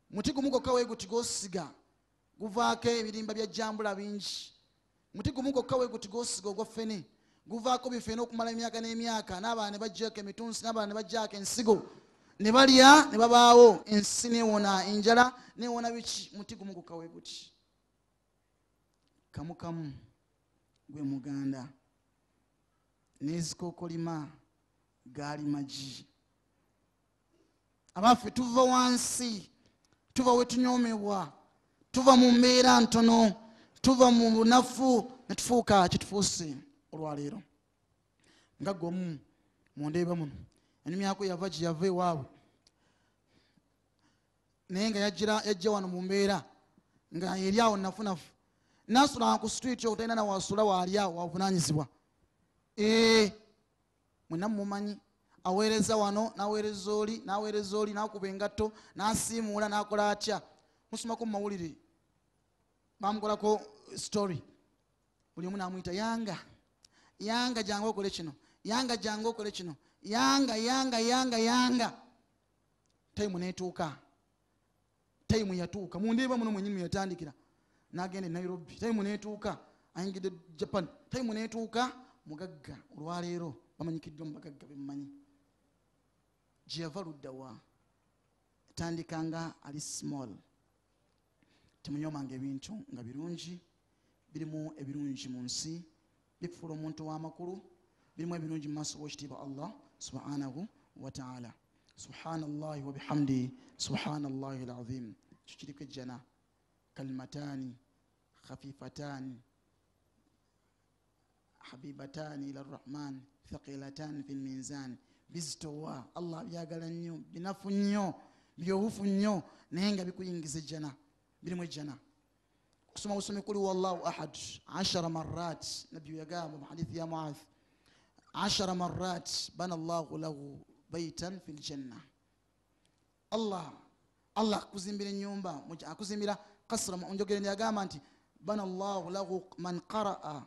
muti gumugoka weguti gosiga guvaako ebirimba bya jambula bingi muti gumugoka weguti gosiga ogwa fene guvaako bifeena okumala emyaka n'emyaka n'abala ne bajjako emitunsi n'abala ne bajjako ensigo ne balya ne babaawo ensi neewona enjala neewona biki muti gumu gukawe guti kamukamu gwe muganda n'ezikookolima gaali magi abaffe tuva wansi tuva wetunyomebwa tuva mu mbeera ntono tuva mu bunafu netufuuka kitufuuse olwaleero ngaga omu mundeeba muno emyaka yava gyeyava ewaabwe naye nga yajja wano mu mbeera nga eri awo nafunafu nasula ku sitwiti otaina nawasula waalyawo wavunanyizibwa mwena mumumanyi aweereza wano naweereza oli naweereza oli nakuba engatto nasiimuula nakola atya musomako mumawulire bamukolako story buli omu namwita yanga yanga jangu okole kino yanga jangu okole kino yanga yanga yanga yanga taimu netuuka taimu yatuuka mundiba muno mwenyini yatandikira nagenda enairobi taimu netuuka ayingide japan taimu netuuka mugagga olwaleero bamanyikiddwa mubagagga bemumanyi gyeyava luddawa atandika nga ali small temunyomanga ebintu nga birungi birimu ebirungi mu nsi bikufuula omuntu wamakulu birimu ebirungi mumaaso gokitiibwa allah subhanahu wataala subhanallahi wabihamdihi subhanallahi alazim kyo kiriko ejjana kalimatani khafifatani habibatani ila rahman thaqilatani fi lminzani bizitowa allah byagala nnyo binafu nnyo byobufu nnyo naye nga bikuyingiza ejjana birimu ejjana kusoma usome kuli wallahu ahad ashara marat nabi yagamba muhadithi ya muadh ashara marat bana llahu lahu baitan fi ljanna allah allah akuzimbira enyumba akuzimbira kasra munjogere niyagamba nti bana llahu lahu man qaraa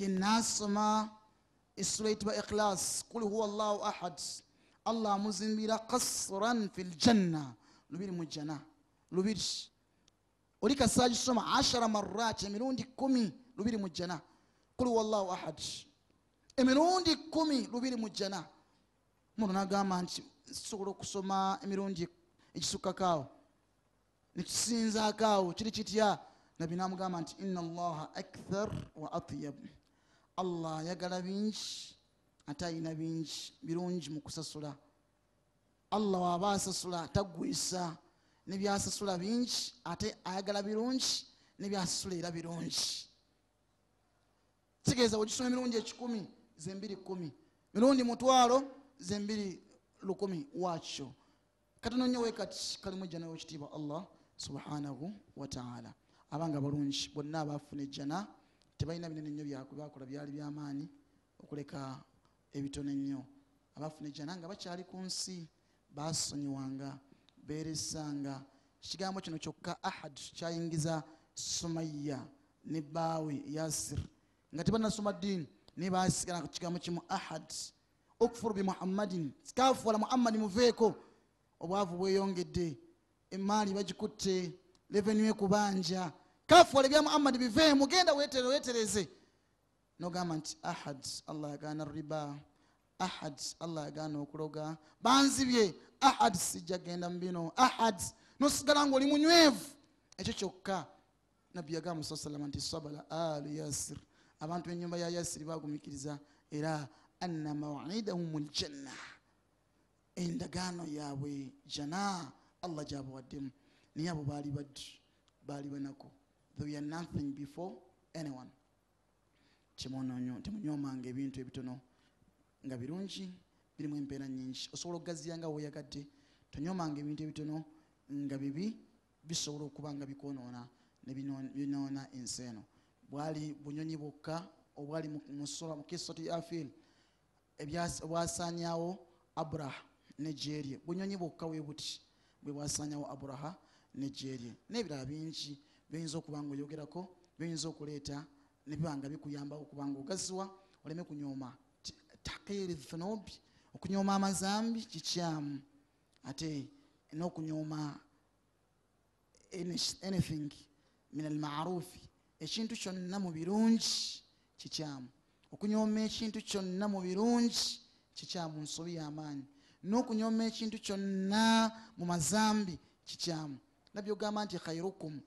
yenasoma esula yitibwa ikhlas kul huwa llahu ahad allah amuzimbira kasran fi ljanna lubiri mujjana lubiri oli kasaa kisoma ashara marat emirundi kumi lubiri mujana kuli wallahu ahad emirundi kumi lubiri mujana muntu nagamba nti sobola okusoma emirundi ekisukakaawo nekisinzakaawo kiri kitya nabi namugamba nti ina allaha akthar wa atyab allah yagala bingi ate ayina bingi birungi mukusasula allah waaba asasula tagwisa nebyasasula bingi ate ayagala birungi nebyasasula era birungi kitegeeza okisoma emirundi ekikumi zembiri kumi mirundi mutwalo zembiri lukumi wakyo katono nyo wekati kalimu ejjana wekitiibwa allah subhanahu wataala abanga balungi bonna abafuna ejjana tebalina binene nnyo byakubakola byali byamaani okuleka ebitono ennyo abafuna ejjana nga bakyali ku nsi basonyiwanga beresanga ekigambo kino kyokka ahad kyayingiza sumaya ne bawe yasir nga tebanasoma ddiini naye basigala ku kigambo kimu ahad okufuru bimuhammadin sikafu wala muhammadi muveeko obwavu bweyongedde emaali bagikutte revenue kubanja kafuwala ebya muhammadi biveemu genda wetereze nogamba nti ahad allah yagana riba ahad allah yagana okuloga banzibye ahad sijagenda mubino ahad nosigala nga oli munywevu ekyo kyokka nabbi yagamba musa salama nti sabala alu yasir abantu benyumba ya yasiri bagumikiriza era anna mawidahum ljanna endagaano yaabwe jana allah gyabawaddemu naye abo baali baddu baali banaku thewe are nothing before anyone kimwononyo temunywomanga ebintu ebitono nga birungi birimu empeera nyingi osobola okugaziyanga weoyagadde tonyomanga ebintu ebitono nga bibi bisobola okuba nga bikonoona nebinoona ensi eno bwali bunyonyi bwokka obwali mukisoti afil obwasanyawo abraha nejerye bunyonyi bwokka webuti bwebwasanyawo abraha nejerye nebirala bingi byoyinza okuba nga oyogerako byoyinza okuleeta nebibanga bikuyambako kubanga ogaziwa oleme kunyoma takiri thunobi okunyooma amazambi kikyamu ate n'okunyooma anything min almarufi ekintu kyonna mu birungi kikyamu okunyooma ekintu kyonna mu birungi kikyamu nsobi y'amaanyi n'okunyooma ekintu kyonna mu mazambi kikyamu nabyo ogamba nti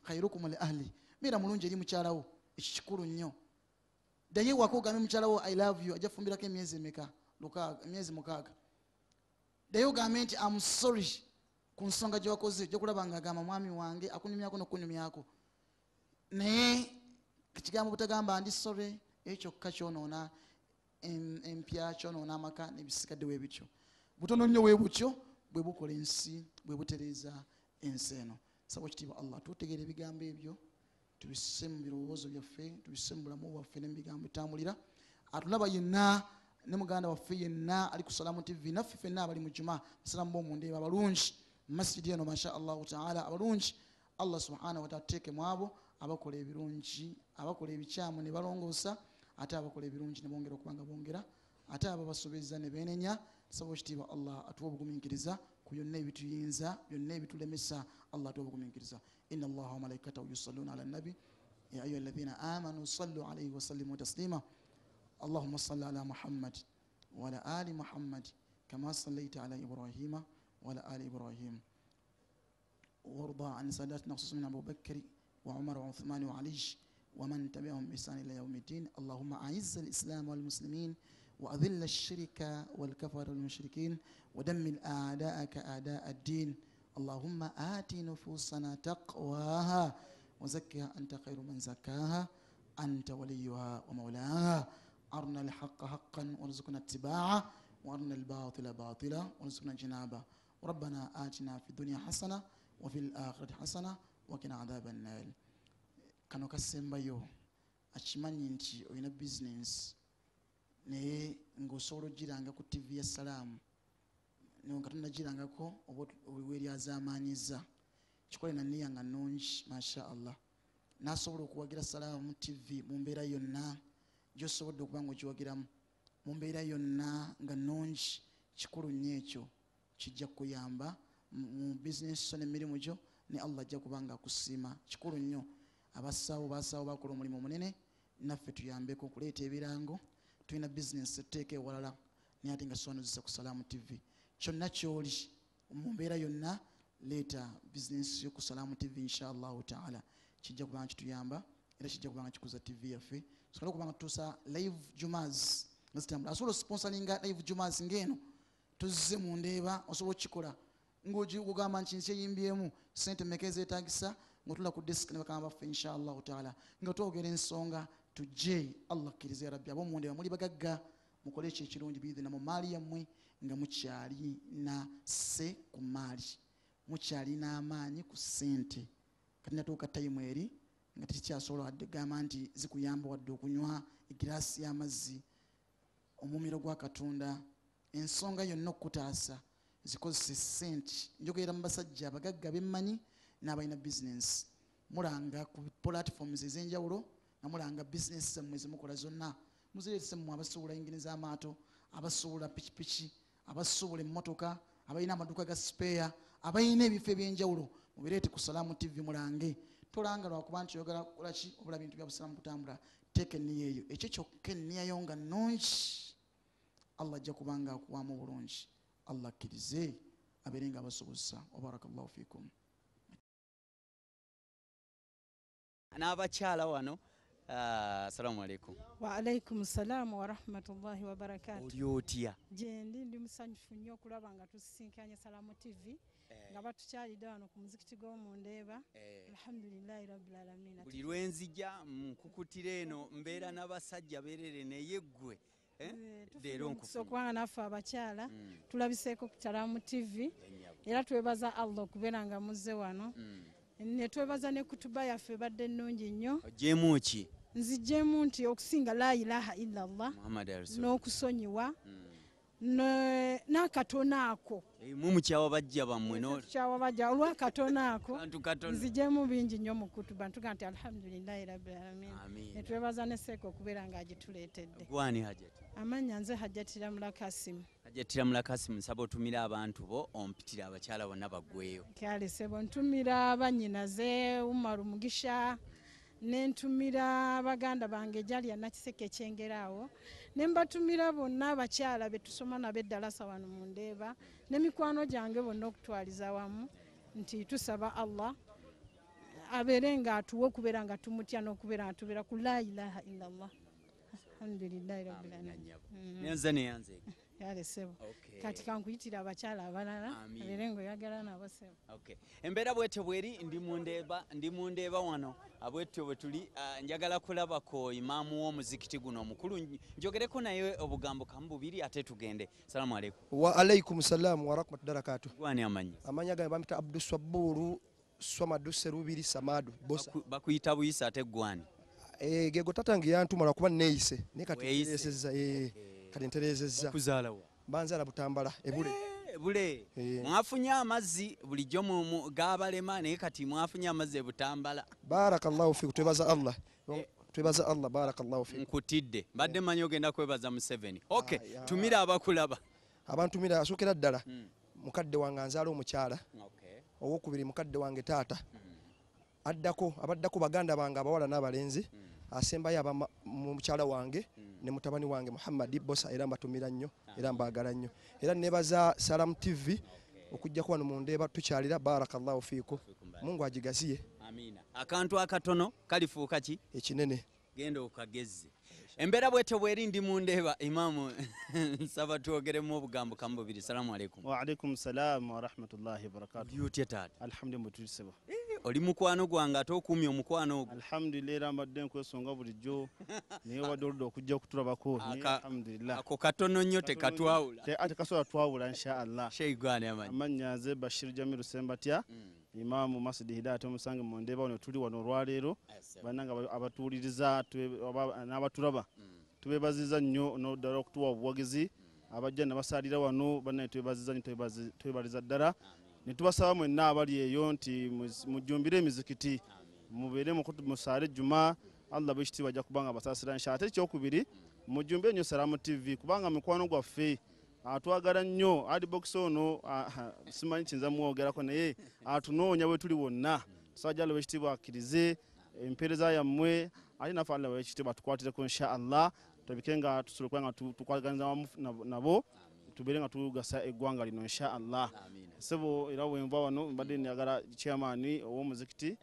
khairukum li ahli beera mulungi eri mukyalawo ekikikulu nnyo ddaye waka ogambe mukyalawo i love you ajja kufumbirako emyezi emeka emyezi mukaaga naye ogambe nti amusorry ku nsonga gyewakoze gyokulaba nga agamba mwami wange akunyumyako nokunyumyako naye ekigambo butagamba ndi sorry ekyokka kyonoona empya kyonoona amaka nebisigadde webityo butono nnyo webutyo bwe bukola ensi bwe butereeza ensi eno sabwa kitiibwa allah tutegeera ebigambo ebyo tubisse mu birowoozo byaffe tubisse mu bulamu bwaffe nemubigambo bitambulira atulaba yenna ne muganda waffe yenna ali ku salaamu tv naffe fenna abali mujuma basalamu bomundeba abalungi masjidi eno masha allahu taala abalungi allah subhanahu wataala tuteekemu abo abakola ebirungi abakola ebikyamu ne balongoosa ate abakola ebirungi ne bongera okubanga bongera ate abo basobeza ne beenenya saba ekitiibwa allah atuwa obugumiikiriza ku byonna ebituyinza byonna ebitulemesa allah atuwa obugumiikiriza ina allaha wamalaikatahu yusalluuna ala nabi ya ayuha lahina amanu sallu alaihi wasallimu wataslima wa اللهم صل على محمد وعلى آل محمد كما صليت على إبراهيم وعلى آل إبراهيم وارضى عن ساداتنا خصوصا من أبو بكر وعمر وعثمان وعلي ومن تبعهم بإحسان إلى يوم الدين اللهم أعز الإسلام والمسلمين وأذل الشرك والكفر والمشركين ودمر أعداءك أعداء الدين اللهم آت نفوسنا تقواها وزكها أنت خير من زكاها أنت وليها ومولاها أرنا الحق حقا وارزقنا اتباعه وأرنا الباطل باطلا وارزقنا اجتنابه ربنا آتنا في الدنيا حسنة وفي الآخرة حسنة وقنا عذاب النار kano kasembayo akimanyi nti olina bizinensi naye ng'osobola ogiranga ku tivi ya salaamu nga tonagirangako obweeryazaamaanyiza kikole na niya nga nnungi masha allah n'asobola okuwagira salaamu mu tivi mu mbeera yonna gyosobodde okuba nga okiwagiramu mu mbeera yonna nga nungi kikulu nnyo ekyo kijja kukuyamba mu bisinesi so nemirimu gyo ne allah ajja kubanga akusiima kikulu nnyo abasaawo basaawo bakola omulimu munene naffe tuyambeko okuleeta ebirango tulina bisinesi etuteeka ewalala naye ate nga sonozesa ku salaamu tv kyonna kyoli mu mbeera yonna leeta bisinesi yokusalaamu tv inshallahu taala kijja kubanga kituyamba era kijja kubanga kikuza tv yaffe sokale kubanga tutuusa live jumas nezitambula asobola osponsoringa live jumas ngaeno tuzze mu ndeeba osobola okukikola ngaogamba nti nsi eyimbyemu sente meka ezeetagisa ngaotula ku disk nebakama baffe inshallahu taala nga twogera ensonga tujje allah kkiriza ya rabbi ab'omu ndeeba muli bagagga mukole ekyo ekirungi biidhina mu maali yammwe nga mukyali na se ku maali mukyali n'amaanyi ku sente kati natuuka tayimu eri nga tekikyasobola wadde gamba nti zikuyamba wadde okunywa egirasi y'amazzi omumiro gwa katonda ensonga yonna okutaasa zikozesa esente njogera mu basajja abagagga bemmanyi n'abalina bizinesi mulanga ku platifoms ezenjawulo nga mulanga bizinesi zammwe zimukola zonna muziretesemmwe abasuubula engine z'amaato abasuubula pikipiki abasuubula emmotoka abalina amaduuka ga spare abalina ebifo ebyenjawulo mubireete ku salaamu tv mulange tolanga lwakuba nti oyogala kukolaki obula bintu byabusiramu kutambula teeka enniya eyo ekyo kyokka enniya yo nga nungi allah ajja kubanga akuwamu bulungi allah akkirize abeere nga abasobozesa obarakllahu fikum n'abakyala wano assalamu aleikum waalaikum salaamu warahmatullahi wabarakatu oliotya gyendi ndi musanyufu nnyo okulaba nga tusisinkanye salamu tv Eh. nga batukyalidde wano ku muzikiti gw'omundeeba eh. alhamdulilahi rabilalamin buli lwenzija nkukutira eno mbeera n'abasajja berere naye ggwe eh? okubanga naffe abakyala mm. tulabiseeko kutala mu tivi era twebaza allah okubeera nga muze wano mm. netwebaza nekutuba yaffe ebadde enungi nnyo ojemuki nzijjemu nti okusinga la ilaha illallah n'okusonyiwa mm. Eh, n'akatona ako mumukyawa bajja bammwekyawa bajja olwakatona ako nzijemu bingi nnyo mukutuba ntuga nti alhamdulilahi rabbi alamin netwebaza neseeka okubeera nga agituleetedde gwani hajati amanya nze hajatiramula kasimu hajatiramula kasimu nsaba otumira abantu bo ompitira abakyala bonna baggweyo kale sebo ntumira banyinaze umaru mugisha nentumira baganda bange jalya nakiseka ekyengeraawo nembatumira bonna abakyala betusoma nabo eddalasa wano mundeeba nemikwano gyange bonna okutwaliza wamu nti tusaba allah abeere nga atuwa okubeera nga tumutya nokubeera nga tubeera ku la ilaha illallah alhamdulilahi rabbilalamin yale sebo kati kankuyitira abakyala abalala abere ngoyagala nabo sebo embeera bwetyo bweri ndi mundeeba wano ah, bwetyo bwetuli ah, njagala kulaba ku imaamu w'omuzikiti guno omukulu njogereko naye obugambo kamu bubiri ate tugende salamu aleikum waalaikum salaamu warahmatu barakatu gwani amanyi amanyi agane bamita abdusabulu swamadu serubiri samadu bakuyita buyisa ate gwani eh, gego tatangeyantumala kuba neyise nekatieseza kati ntereezezza okuzaalawo banzaala butambala ebule eh, bule eh. mwafunye amazzi bulijjo gabalema naye kati mwafunye amazzi ebutambala barakallahu fik twebaza allah eh. twebaza allah barakallahu fik nkutidde mbadde manyi ogenda kwebaza museveni oka tumira abakulaba abantumira asookera ddala hmm. mukadde wange anzaala omukyala owokubiri mukadde wange taata hmm. addako abaddako baganda bange abawala n'abalenzi hmm. asembayo aba mukyala wange hmm. ne mutabani wange muhammad bosa era mbatumira nnyo ah. era mbaagala nnyo era nebaza salam tv okujja kuwano mundeeba tukyalira barakallahu fiiku mungu ajigaziye akantu akatono kalifuuka ki ekinene genda okagezze embeera bwetyo bweri ndi mundeeba imaamu nsaba twogeremu obugambo kamu bubiri salaamu aleikum waalaikum salaamu warahmatullahi wabarakatu yutye taata alhamdulilah mutuliseba eh, oli mukwano gwange ate okumya omukwano ogwo alhamdulilah era mbadde nkwesonga bulijjo naye wadde oludda okujja okutulabako alhamdulilah ako katono nnyo tekatwawula tekasobola twawula nsha allah sheigwane amanyi amanyaze bashir jamiru sembatya hmm. imamu masidi hidaya tomusange mundeba ono tuli wano olwaleero bananga abatuuliriza n'abatulaba mm. tubebaziza nnyo noddala okutuwa obuwagizi mm. abajja nabasalira wano banae twebaziza twebaliza ddala netubasaba mwenna abali eyo nti mujumbire emizikiti mubeere musaale juma allah bwekitibwa ajja kubanga basaasira nsha ate ekyokubiri mm. mujumbire nnyo salamu tv kubanga mikwano gwaffe atwagala nnyo adibokisi ono simanyi kinza mwogerako naye atunoonya bwetuli wonna tusajala wekitibwa akkirize empeereza yammwe ate naffe alina wekitibwa tukwatireko insha allah tobike nga tusobole nga tukwataganiza wamu nabo tubeere nga tugasa eggwanga lino insha allah sebo era wenva wano mbadde nyagala chairman ow'omuzikiti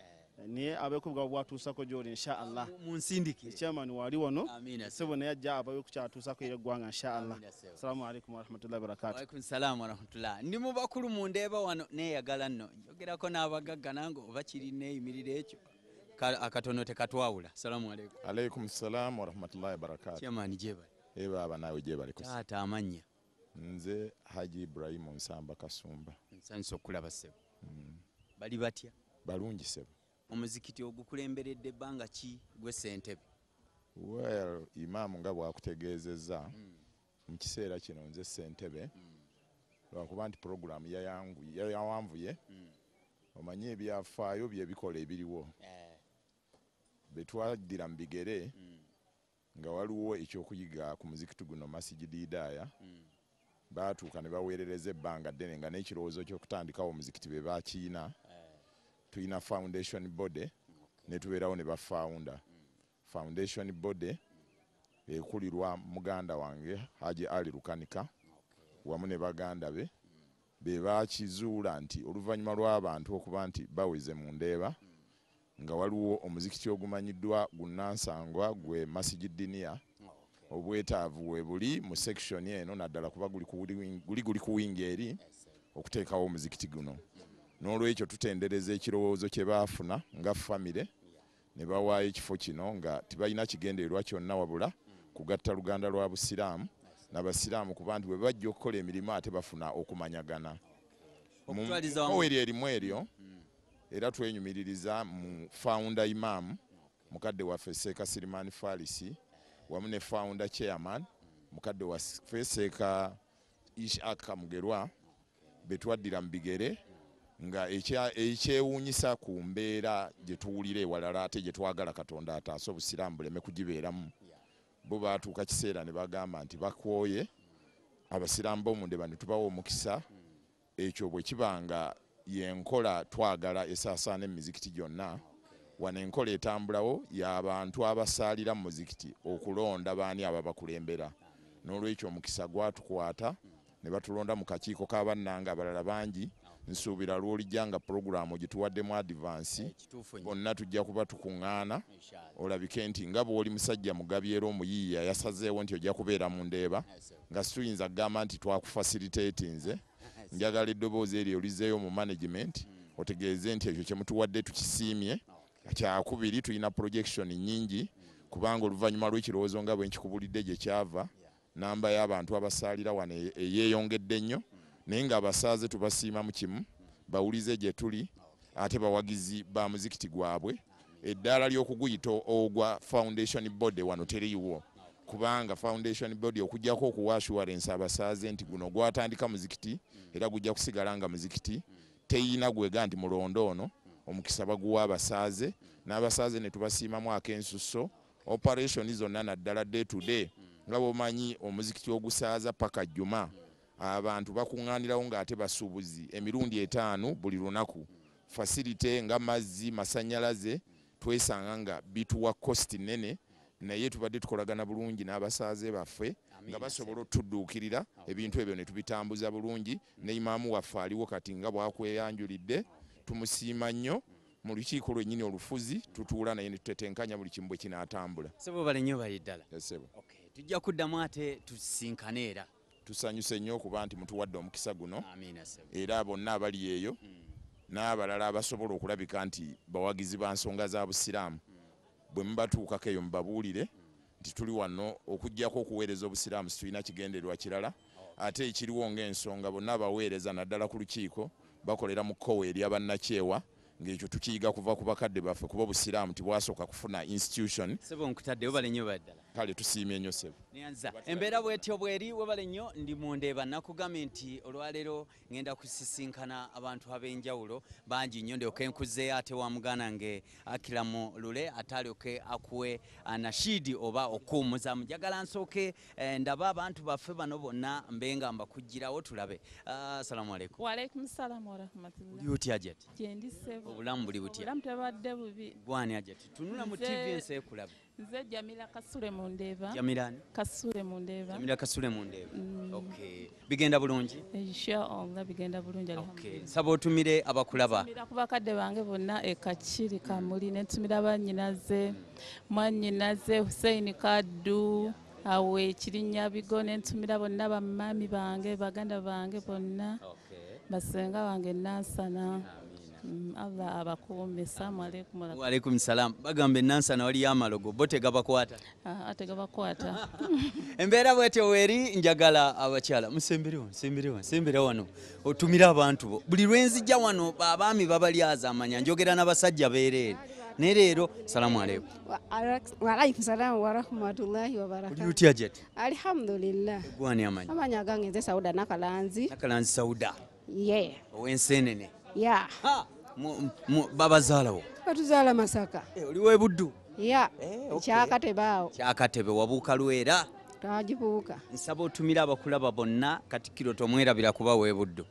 naye abekubuga bwatusako gyoli inshaallah munsindiki chairman wali wano sebo naye ajja abawe kukyatusako era eggwanga inshaallah assalamu alaikum warahmatullahi wabarakatu alaikum salam warahmatullah ndi mubakulu mundeeba wano neyagala nno njogerako n'abagagga nange oba kiri neeyimirira ekyo akatono tekatwawula assalamu alaikum alaikum salam warahmatullahi wabarakatu chairman jeba e baba nawe jebali tata amanya nze haji ibrahimu nsamba kasumba nsanyisa okulaba sebo mm. bali batya balungi sebo omuzikiti ogukulemberedde ebbanga ki gwe sentebe well imaamu nga bwakutegeezezza hmm. mu kiseera kino nze sentebe hmm. lwakuba nti puroguramu yayawanvuye hmm. omanye ebyafaayo byebikola ebiriwo eh. betwaddira mu bigere nga waliwo ekyokuyiga ku muzikiti guno masijidi idaaya baatuuka ne baweerereza ebbanga ddene nga n'ekirowoozo ky'okutandikawo omuzikiti be bakiina tulina foundation body netubeerawo ne bafaunda mm. foundation body ekulirwa muganda wange haji ali lukanika wamu ne baganda be bebakizuula nti oluvannyuma lw'abantu okuba nti baweze mu ndeeba mm. nga waliwo omuzikiti ogumanyiddwa gunansangwa gwe masigidiniya obwetaavu we buli mu sectioni eno naddala kuba guli ku wingi eri okuteekawo omuzikiti guno mm. nolwekyo tutendereza ekirowoozo kye baafuna nga famire ne bawaayo ekifo kino nga tebalina kigendererwa kyonna wabula kugatta luganda lwa busiraamu nabasiraamu kuba nti bwe bajja okukola emirimu ate bafuna okumanyagana eri erimu eryo era twenyumiririza mu founda imaamu mukadde waffe seeka sirimani farisi wamu ne founda chairman mukadde waffe seeka ishaka mugerwa betwaddira mu bigere nga ekyewuunyisa ku mbeera gye tuwulira ewalala ate gye twagala katonda ataase obusiraamu buleme kugibeeramu bo baatuuka kiseera ne bagamba nti bakwoye abasiraamu b'omundeba ne tubawa omukisa mm. ekyo bwe kiba nga yenkola twagala esaasaana emizikiti gyonna ah, wano enkola etambulawo y'abantu abasaalira mu muzikiti ah. okulonda baani ababakulembera ah, n'olwekyo omukisa gwatukwata mm. ne batulonda mu kakiiko k'abannanga abalala bangi nsuubira lwolijja nga puroguraamu gituwaddemu advansi eh, bonna tujja kuba tukuŋŋaana olabike nti nga bwoli musajja mugabi era omuyiiya yasazeewo nti ojja kubeera mu ndeeba nga situyinza kugamba nti twakufasiritaeti nze njagala eddoboozi eryo olizeeyo mu management hmm. otegeeze nti ekyo kyemutuwadde tukisiimye kyakubiri tulina projection nyingi hmm. kubanga oluvannyuma lw'ekirowoozo nga bwe nkikubulidde gye kyava namba y'abantu abasaalira wano e-, eyeeyongedde nnyo mm. naye nga basaaze tubasiima mu kimu bawulize gye tuli ate bawagizi ba muzikiti gwabwe eddaala ly'okuguyita ogwa foundation bod wano teriiwo kubanga foundation bod okujjako okuwaashuwalensi abasaaze nti guno gwatandika muzikiti era gujja kusigala nga muzikiti teyina gwega nti mulonda ono omukisa baguwa abasaaze n'abasaaze netubasiimamu akensusso operation zonna naddala day to day nga bwomanyi omuzikiti ogusaaza paka jjuma mm. abantu bakuŋŋaanirawo ng'ate basuubuzi emirundi etaano buli lunaku fasirite nga mazzi masanyalaze twesanga nga bituwa kosti nene naye tubadde tukolagana bulungi n'abasaaze baffe nga basobola otuduukirira ebintu ebyo ne tubitambuza bulungi neimaamu waffe aliwo kati nga bwakweyanjulidde tumusiima nnyo mu lukiiko lwennyini olufuzi tutuula naye ne tutetenkanya buli kimu bwe kinaatambula sebo balenyo bali ddala sebo tujja kuddamu ate tusinkane era tusanyuse nnyo okuba nti mutuwadde omukisa guno era bonna abali eyo mm. n'abalala abasobola okulabika nti bawagizi ba nsonga za busiraamu mm. bwe mubatuukako eyo mubabuulire nti tuli wano okugjako okuweereza obusiraamu situlina kigenderwa kirala oh. ate ekiriwo ngaensonga bonna abaweereza naddala ku lukiiko bakolera mu kkowa eri abannakyewa ngaekyo tukiyiga kuva ku bakadde baffe kuba obusiraamu tibwasooka kufuna institution sebo nkutaddeyo balenyo baddala kale tusiimye nnyo ssebo nyanza embeera bwetyo bweri webale nnyo ndi mundeeba nakugambye nti olwaleero ngenda kusisinkana abantu ab'enjawulo bangi nnyo ndyoke nkuzeeyo ate wamugandange akiramu lule ate alyoke akuwe nashidi oba okuumuza mujagala nsooke e, ndaba abantu baffe bano bonna mbe nga mbakugjirawo tulabe assalamu aleikum waaleikum salaamu warahmatullahi buli buti ajati gyendi sebo obulamu buli butya obulamu tebadde bubi gwani ajati tunula mu tv ensi ekulabe nze jamila kasule mundeva jamilani kasule mundeva jamila kasule mundeva mm. okay bigenda bulungi inshallah eh, bigenda bulungi okay sabo tumire abakulaba mira kuba kadde bange bonna ekachiri kamuli ne tumira banyinaze mwanyinaze mm. Hussein Kadu awe kirinya bigo ne tumira bonna bamami bange baganda bange bonna okay basenga bange nasana yeah. alla abakumbisa mwalekumwalekum salam bagamba enansana waliyo amalogo bo tegabakwata ah, ah, tegabakwata embeera bwetyo weeri njagala abakyala musemberewo nsemberewo nsembere wano otumire abantu bo buli lwenzijja wano abaami babalyaza amanya njogera n'abasajja beereere ne leero salamu aleikumalhamdulilahamanya gange nze sauda nakalanzi nakalanzi sauda owensenene babazaalawo batuzaala masaka eh, oliwe buddu ya ekyakatebaawo eh, kyakatebe wabuuka lwera twagibuuka nsaba otumira abakulaba bonna katikiro tomwerabira kuba we buddu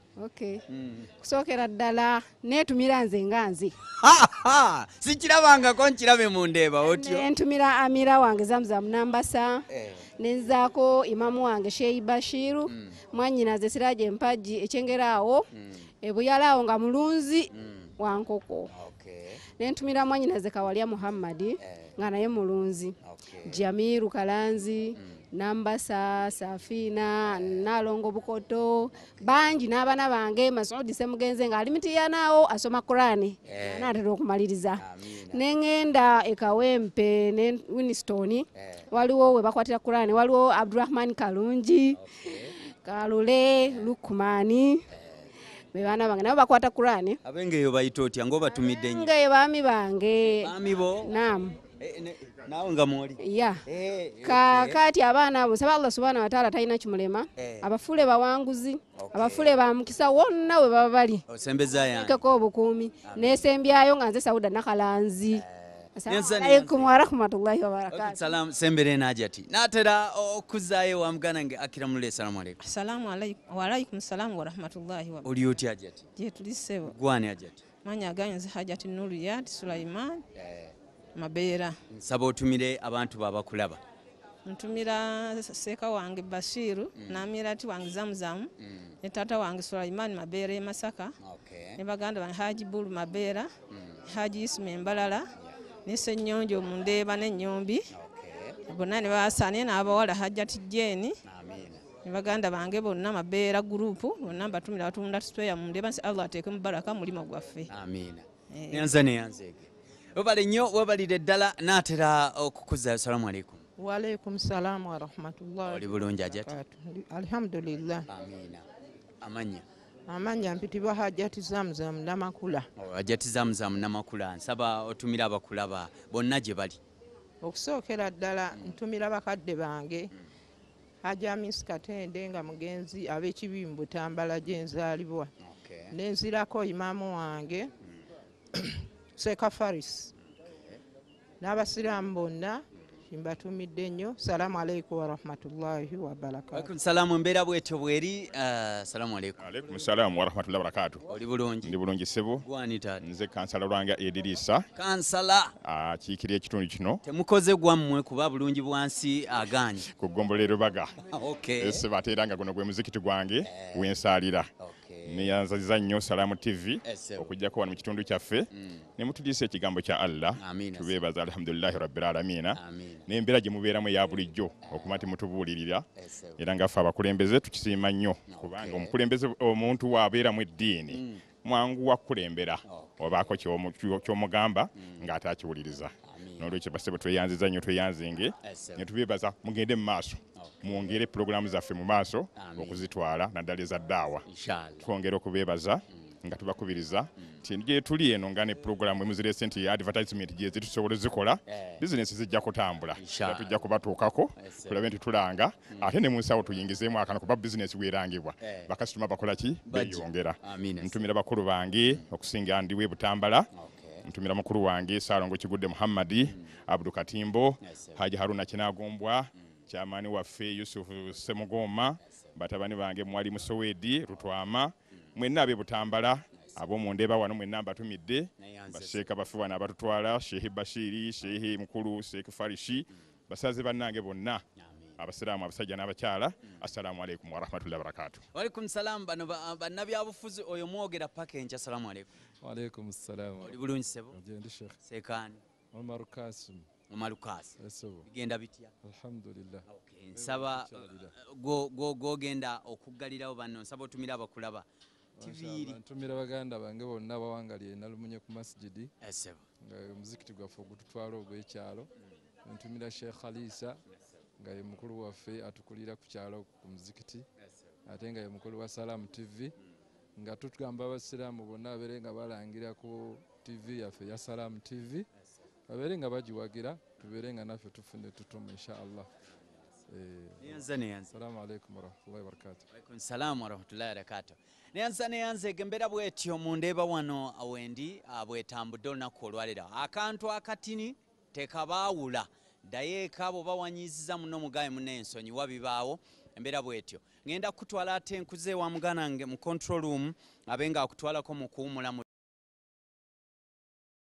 hmm. kusookera ddala neetumira nze nga nze sikirabangako nkirabe mundeeba otyo nentumira amira wange zamuzamu nambasa eh. nenzaako imamu wange sheyi bashiru hmm. mwanyinaze siraje empaji ekyengeraawo hmm. ebuyalaawo nga mulunzi mm. wankoko nentumira mwanyinaze kawalya muhammadi eh. nga naye mulunzi jamiru kalanzi mm. nambasa safina eh. nalongo bukoto bangi n'abaana bange masudi semugenze nga alimitiyanawo asoma kurani eh. natera okumaliriza neŋenda ekawempe ne e winiston waliwo webakwatira kurani waliwo abdurahman kalungi kalule lukumani bebaana bange nabo bakwata kurani abengeyo bayita otya ngo batumidde ngeyo baami bange amibo nam eh, nawe nga mwoli ya eh, kakati eh, abaana abo saba allah subhana wataala talina kimulema abafule bawanguzi abafule bamukisa wonna we baba bali osembezayo obukuumi nesembyayo nga nze sauda nakalanzi assalamu alaikum warahmatullahi wabarakatuh salam sembere najati natera okuzayo wamugana nge akira mulule salamu alaikum salamu alaikum wa salamu warahmatullahi wabarakatuh oli oti ajati je gwani ajati manya ganze hajati nuru yat sulaiman yeah. mabeera nsaba otumire abantu babakulaba ntumira seeka wange bashiru mm. ti wange zamuzamu mm. ne tata wange sulaimaani mabeera e okay. ne baganda bange haji bulu mabeera mm. haji isima embalala nisenyonjo mundeba nenyombi bonna nebasanye nabawala hajati jeni nibaganda bange bonna mabeera gurupu bonna batumira batunda tusweya mundeba nsi allah ateke mubaraka mulimo gwaffe eh. webali nyo webalire eddala natera okukuza assalamu aleikum walaikum salamu warahmatullah oli bulungi ajat alhamdulillah amina amanya amanya mpitibwa hajati zamuzamu namakula oh, hajati zamuzamu namakula nsaba otumira abakulaba bonna gye bali okusookera ddala ntumira bakadde bange haja miss katende nga mugenzi ab'ekibi mu butambala gye nzaalibwa nenzirako imamu wange hmm. seka faris n'abasiraamu bonna mbatumidde nnyo salamu aleikum warahmatullahi wabarakatusalamu mbeera bwetyo bweri uh, salamu aleikum salamu warahmatullahi wabarakatu oli bulungi ndi bulungi sebu nze kansala lwange edirisa kansala akiikirya ah, ekitundu kino temukoze gwammwe kuba bulungi bwansi aganyi ku ggombolero bagaok sebu ate era nga guno gwe muzikiti gwange eh. wensaalira okay. niyanzaza nnyo salaamu tv okujjako wano mu kitundu kyaffe mm. ne mutuliisa ekigambo kya allah tubeebaza alhamdulilahi rabbilalamiina n'embeera gye mubeeramu eya bulijjo okuba nti mutubuulirira era ngaffe abakulembeze tukisiima nnyo kubanga omukulembeze omuntu waabeeramu eddiini mm. mwangu wakkulembera obaako kyomugamba mm. ng'ateakiwuliriza n'olwekyo basebe tweyanziza nnyo tweyanzinge netubeebaza mugende mu maaso mwongere pulogulaamu zaffe mu maaso okuzitwala naddala ezaddaawa twongere okubeebaza mm. nga tubakubiriza nti mm. getuli eno nga ne pulogulaamu emuzirese nti advertisement gyezitusobole zikola eh. bizinesi zijja kutambula tujja kubatuukako tulabe nti tulanga mm. ate ne munsawo tuyingizeemu akano kuba bizinesi bwerangibwa eh. bakasituma bakolaki beyongera ntumira bakulu bange okusinga ndiwe butambala ntumira mukulu wange saalongo kigudde muhammadi abdu katimbo haji haruna kinagombwa kyamaani waffe yusufu semugoma batabani bange mwali musowedi rutwama mwenna abebutambala abomundeba wano mwenna mbatumidde baseeka baffe wano abatutwala shehi bashiri shehi mukulu sheikh farishi basaze bannange bonna abasiraamu abasajja n'abakyala assalamu alaikum warahmatullahi wabarakatu walaikum salamu bano bannabyabufuzi oyo mwogera paka enca assalamu aleikum walaikum salamu oli bulungi sebo jendi shekh sekani omar kasim mumalukasi bigenda bitya nsaba gogenda okuggalirawo banno nsaba otumira abakulaba ntumira baganda bange bonna bawangalye nalumunye ku masijidi nga omuzikiti gwaffe ogututwala ogwekyalo mm. ntumira sheikh alisa nga ye mukulu waffe atukulira ku kyalo ku muzikiti ate nga ye mukulu wa salaamu tv mm. nga tugamba abasiraamu bonna abere nga balangira ku tv yaffe ya salaamu tv yes, babere nga bagiwagira tubere nga naffe tufune tutuma inshaallah eh, neyanzaneyanza egembera bwetyo mundeba wano awendi ah, bwetambudde olunaku olwalera akantu akatini tekabaawula dayeeka bweoba wanyiziza muno mugaye munensonyi wabibaawo embeera bwetyo ngenda kutwala ate enkuze wa muganange mu control room abe nga akutwalako mukuwumulamu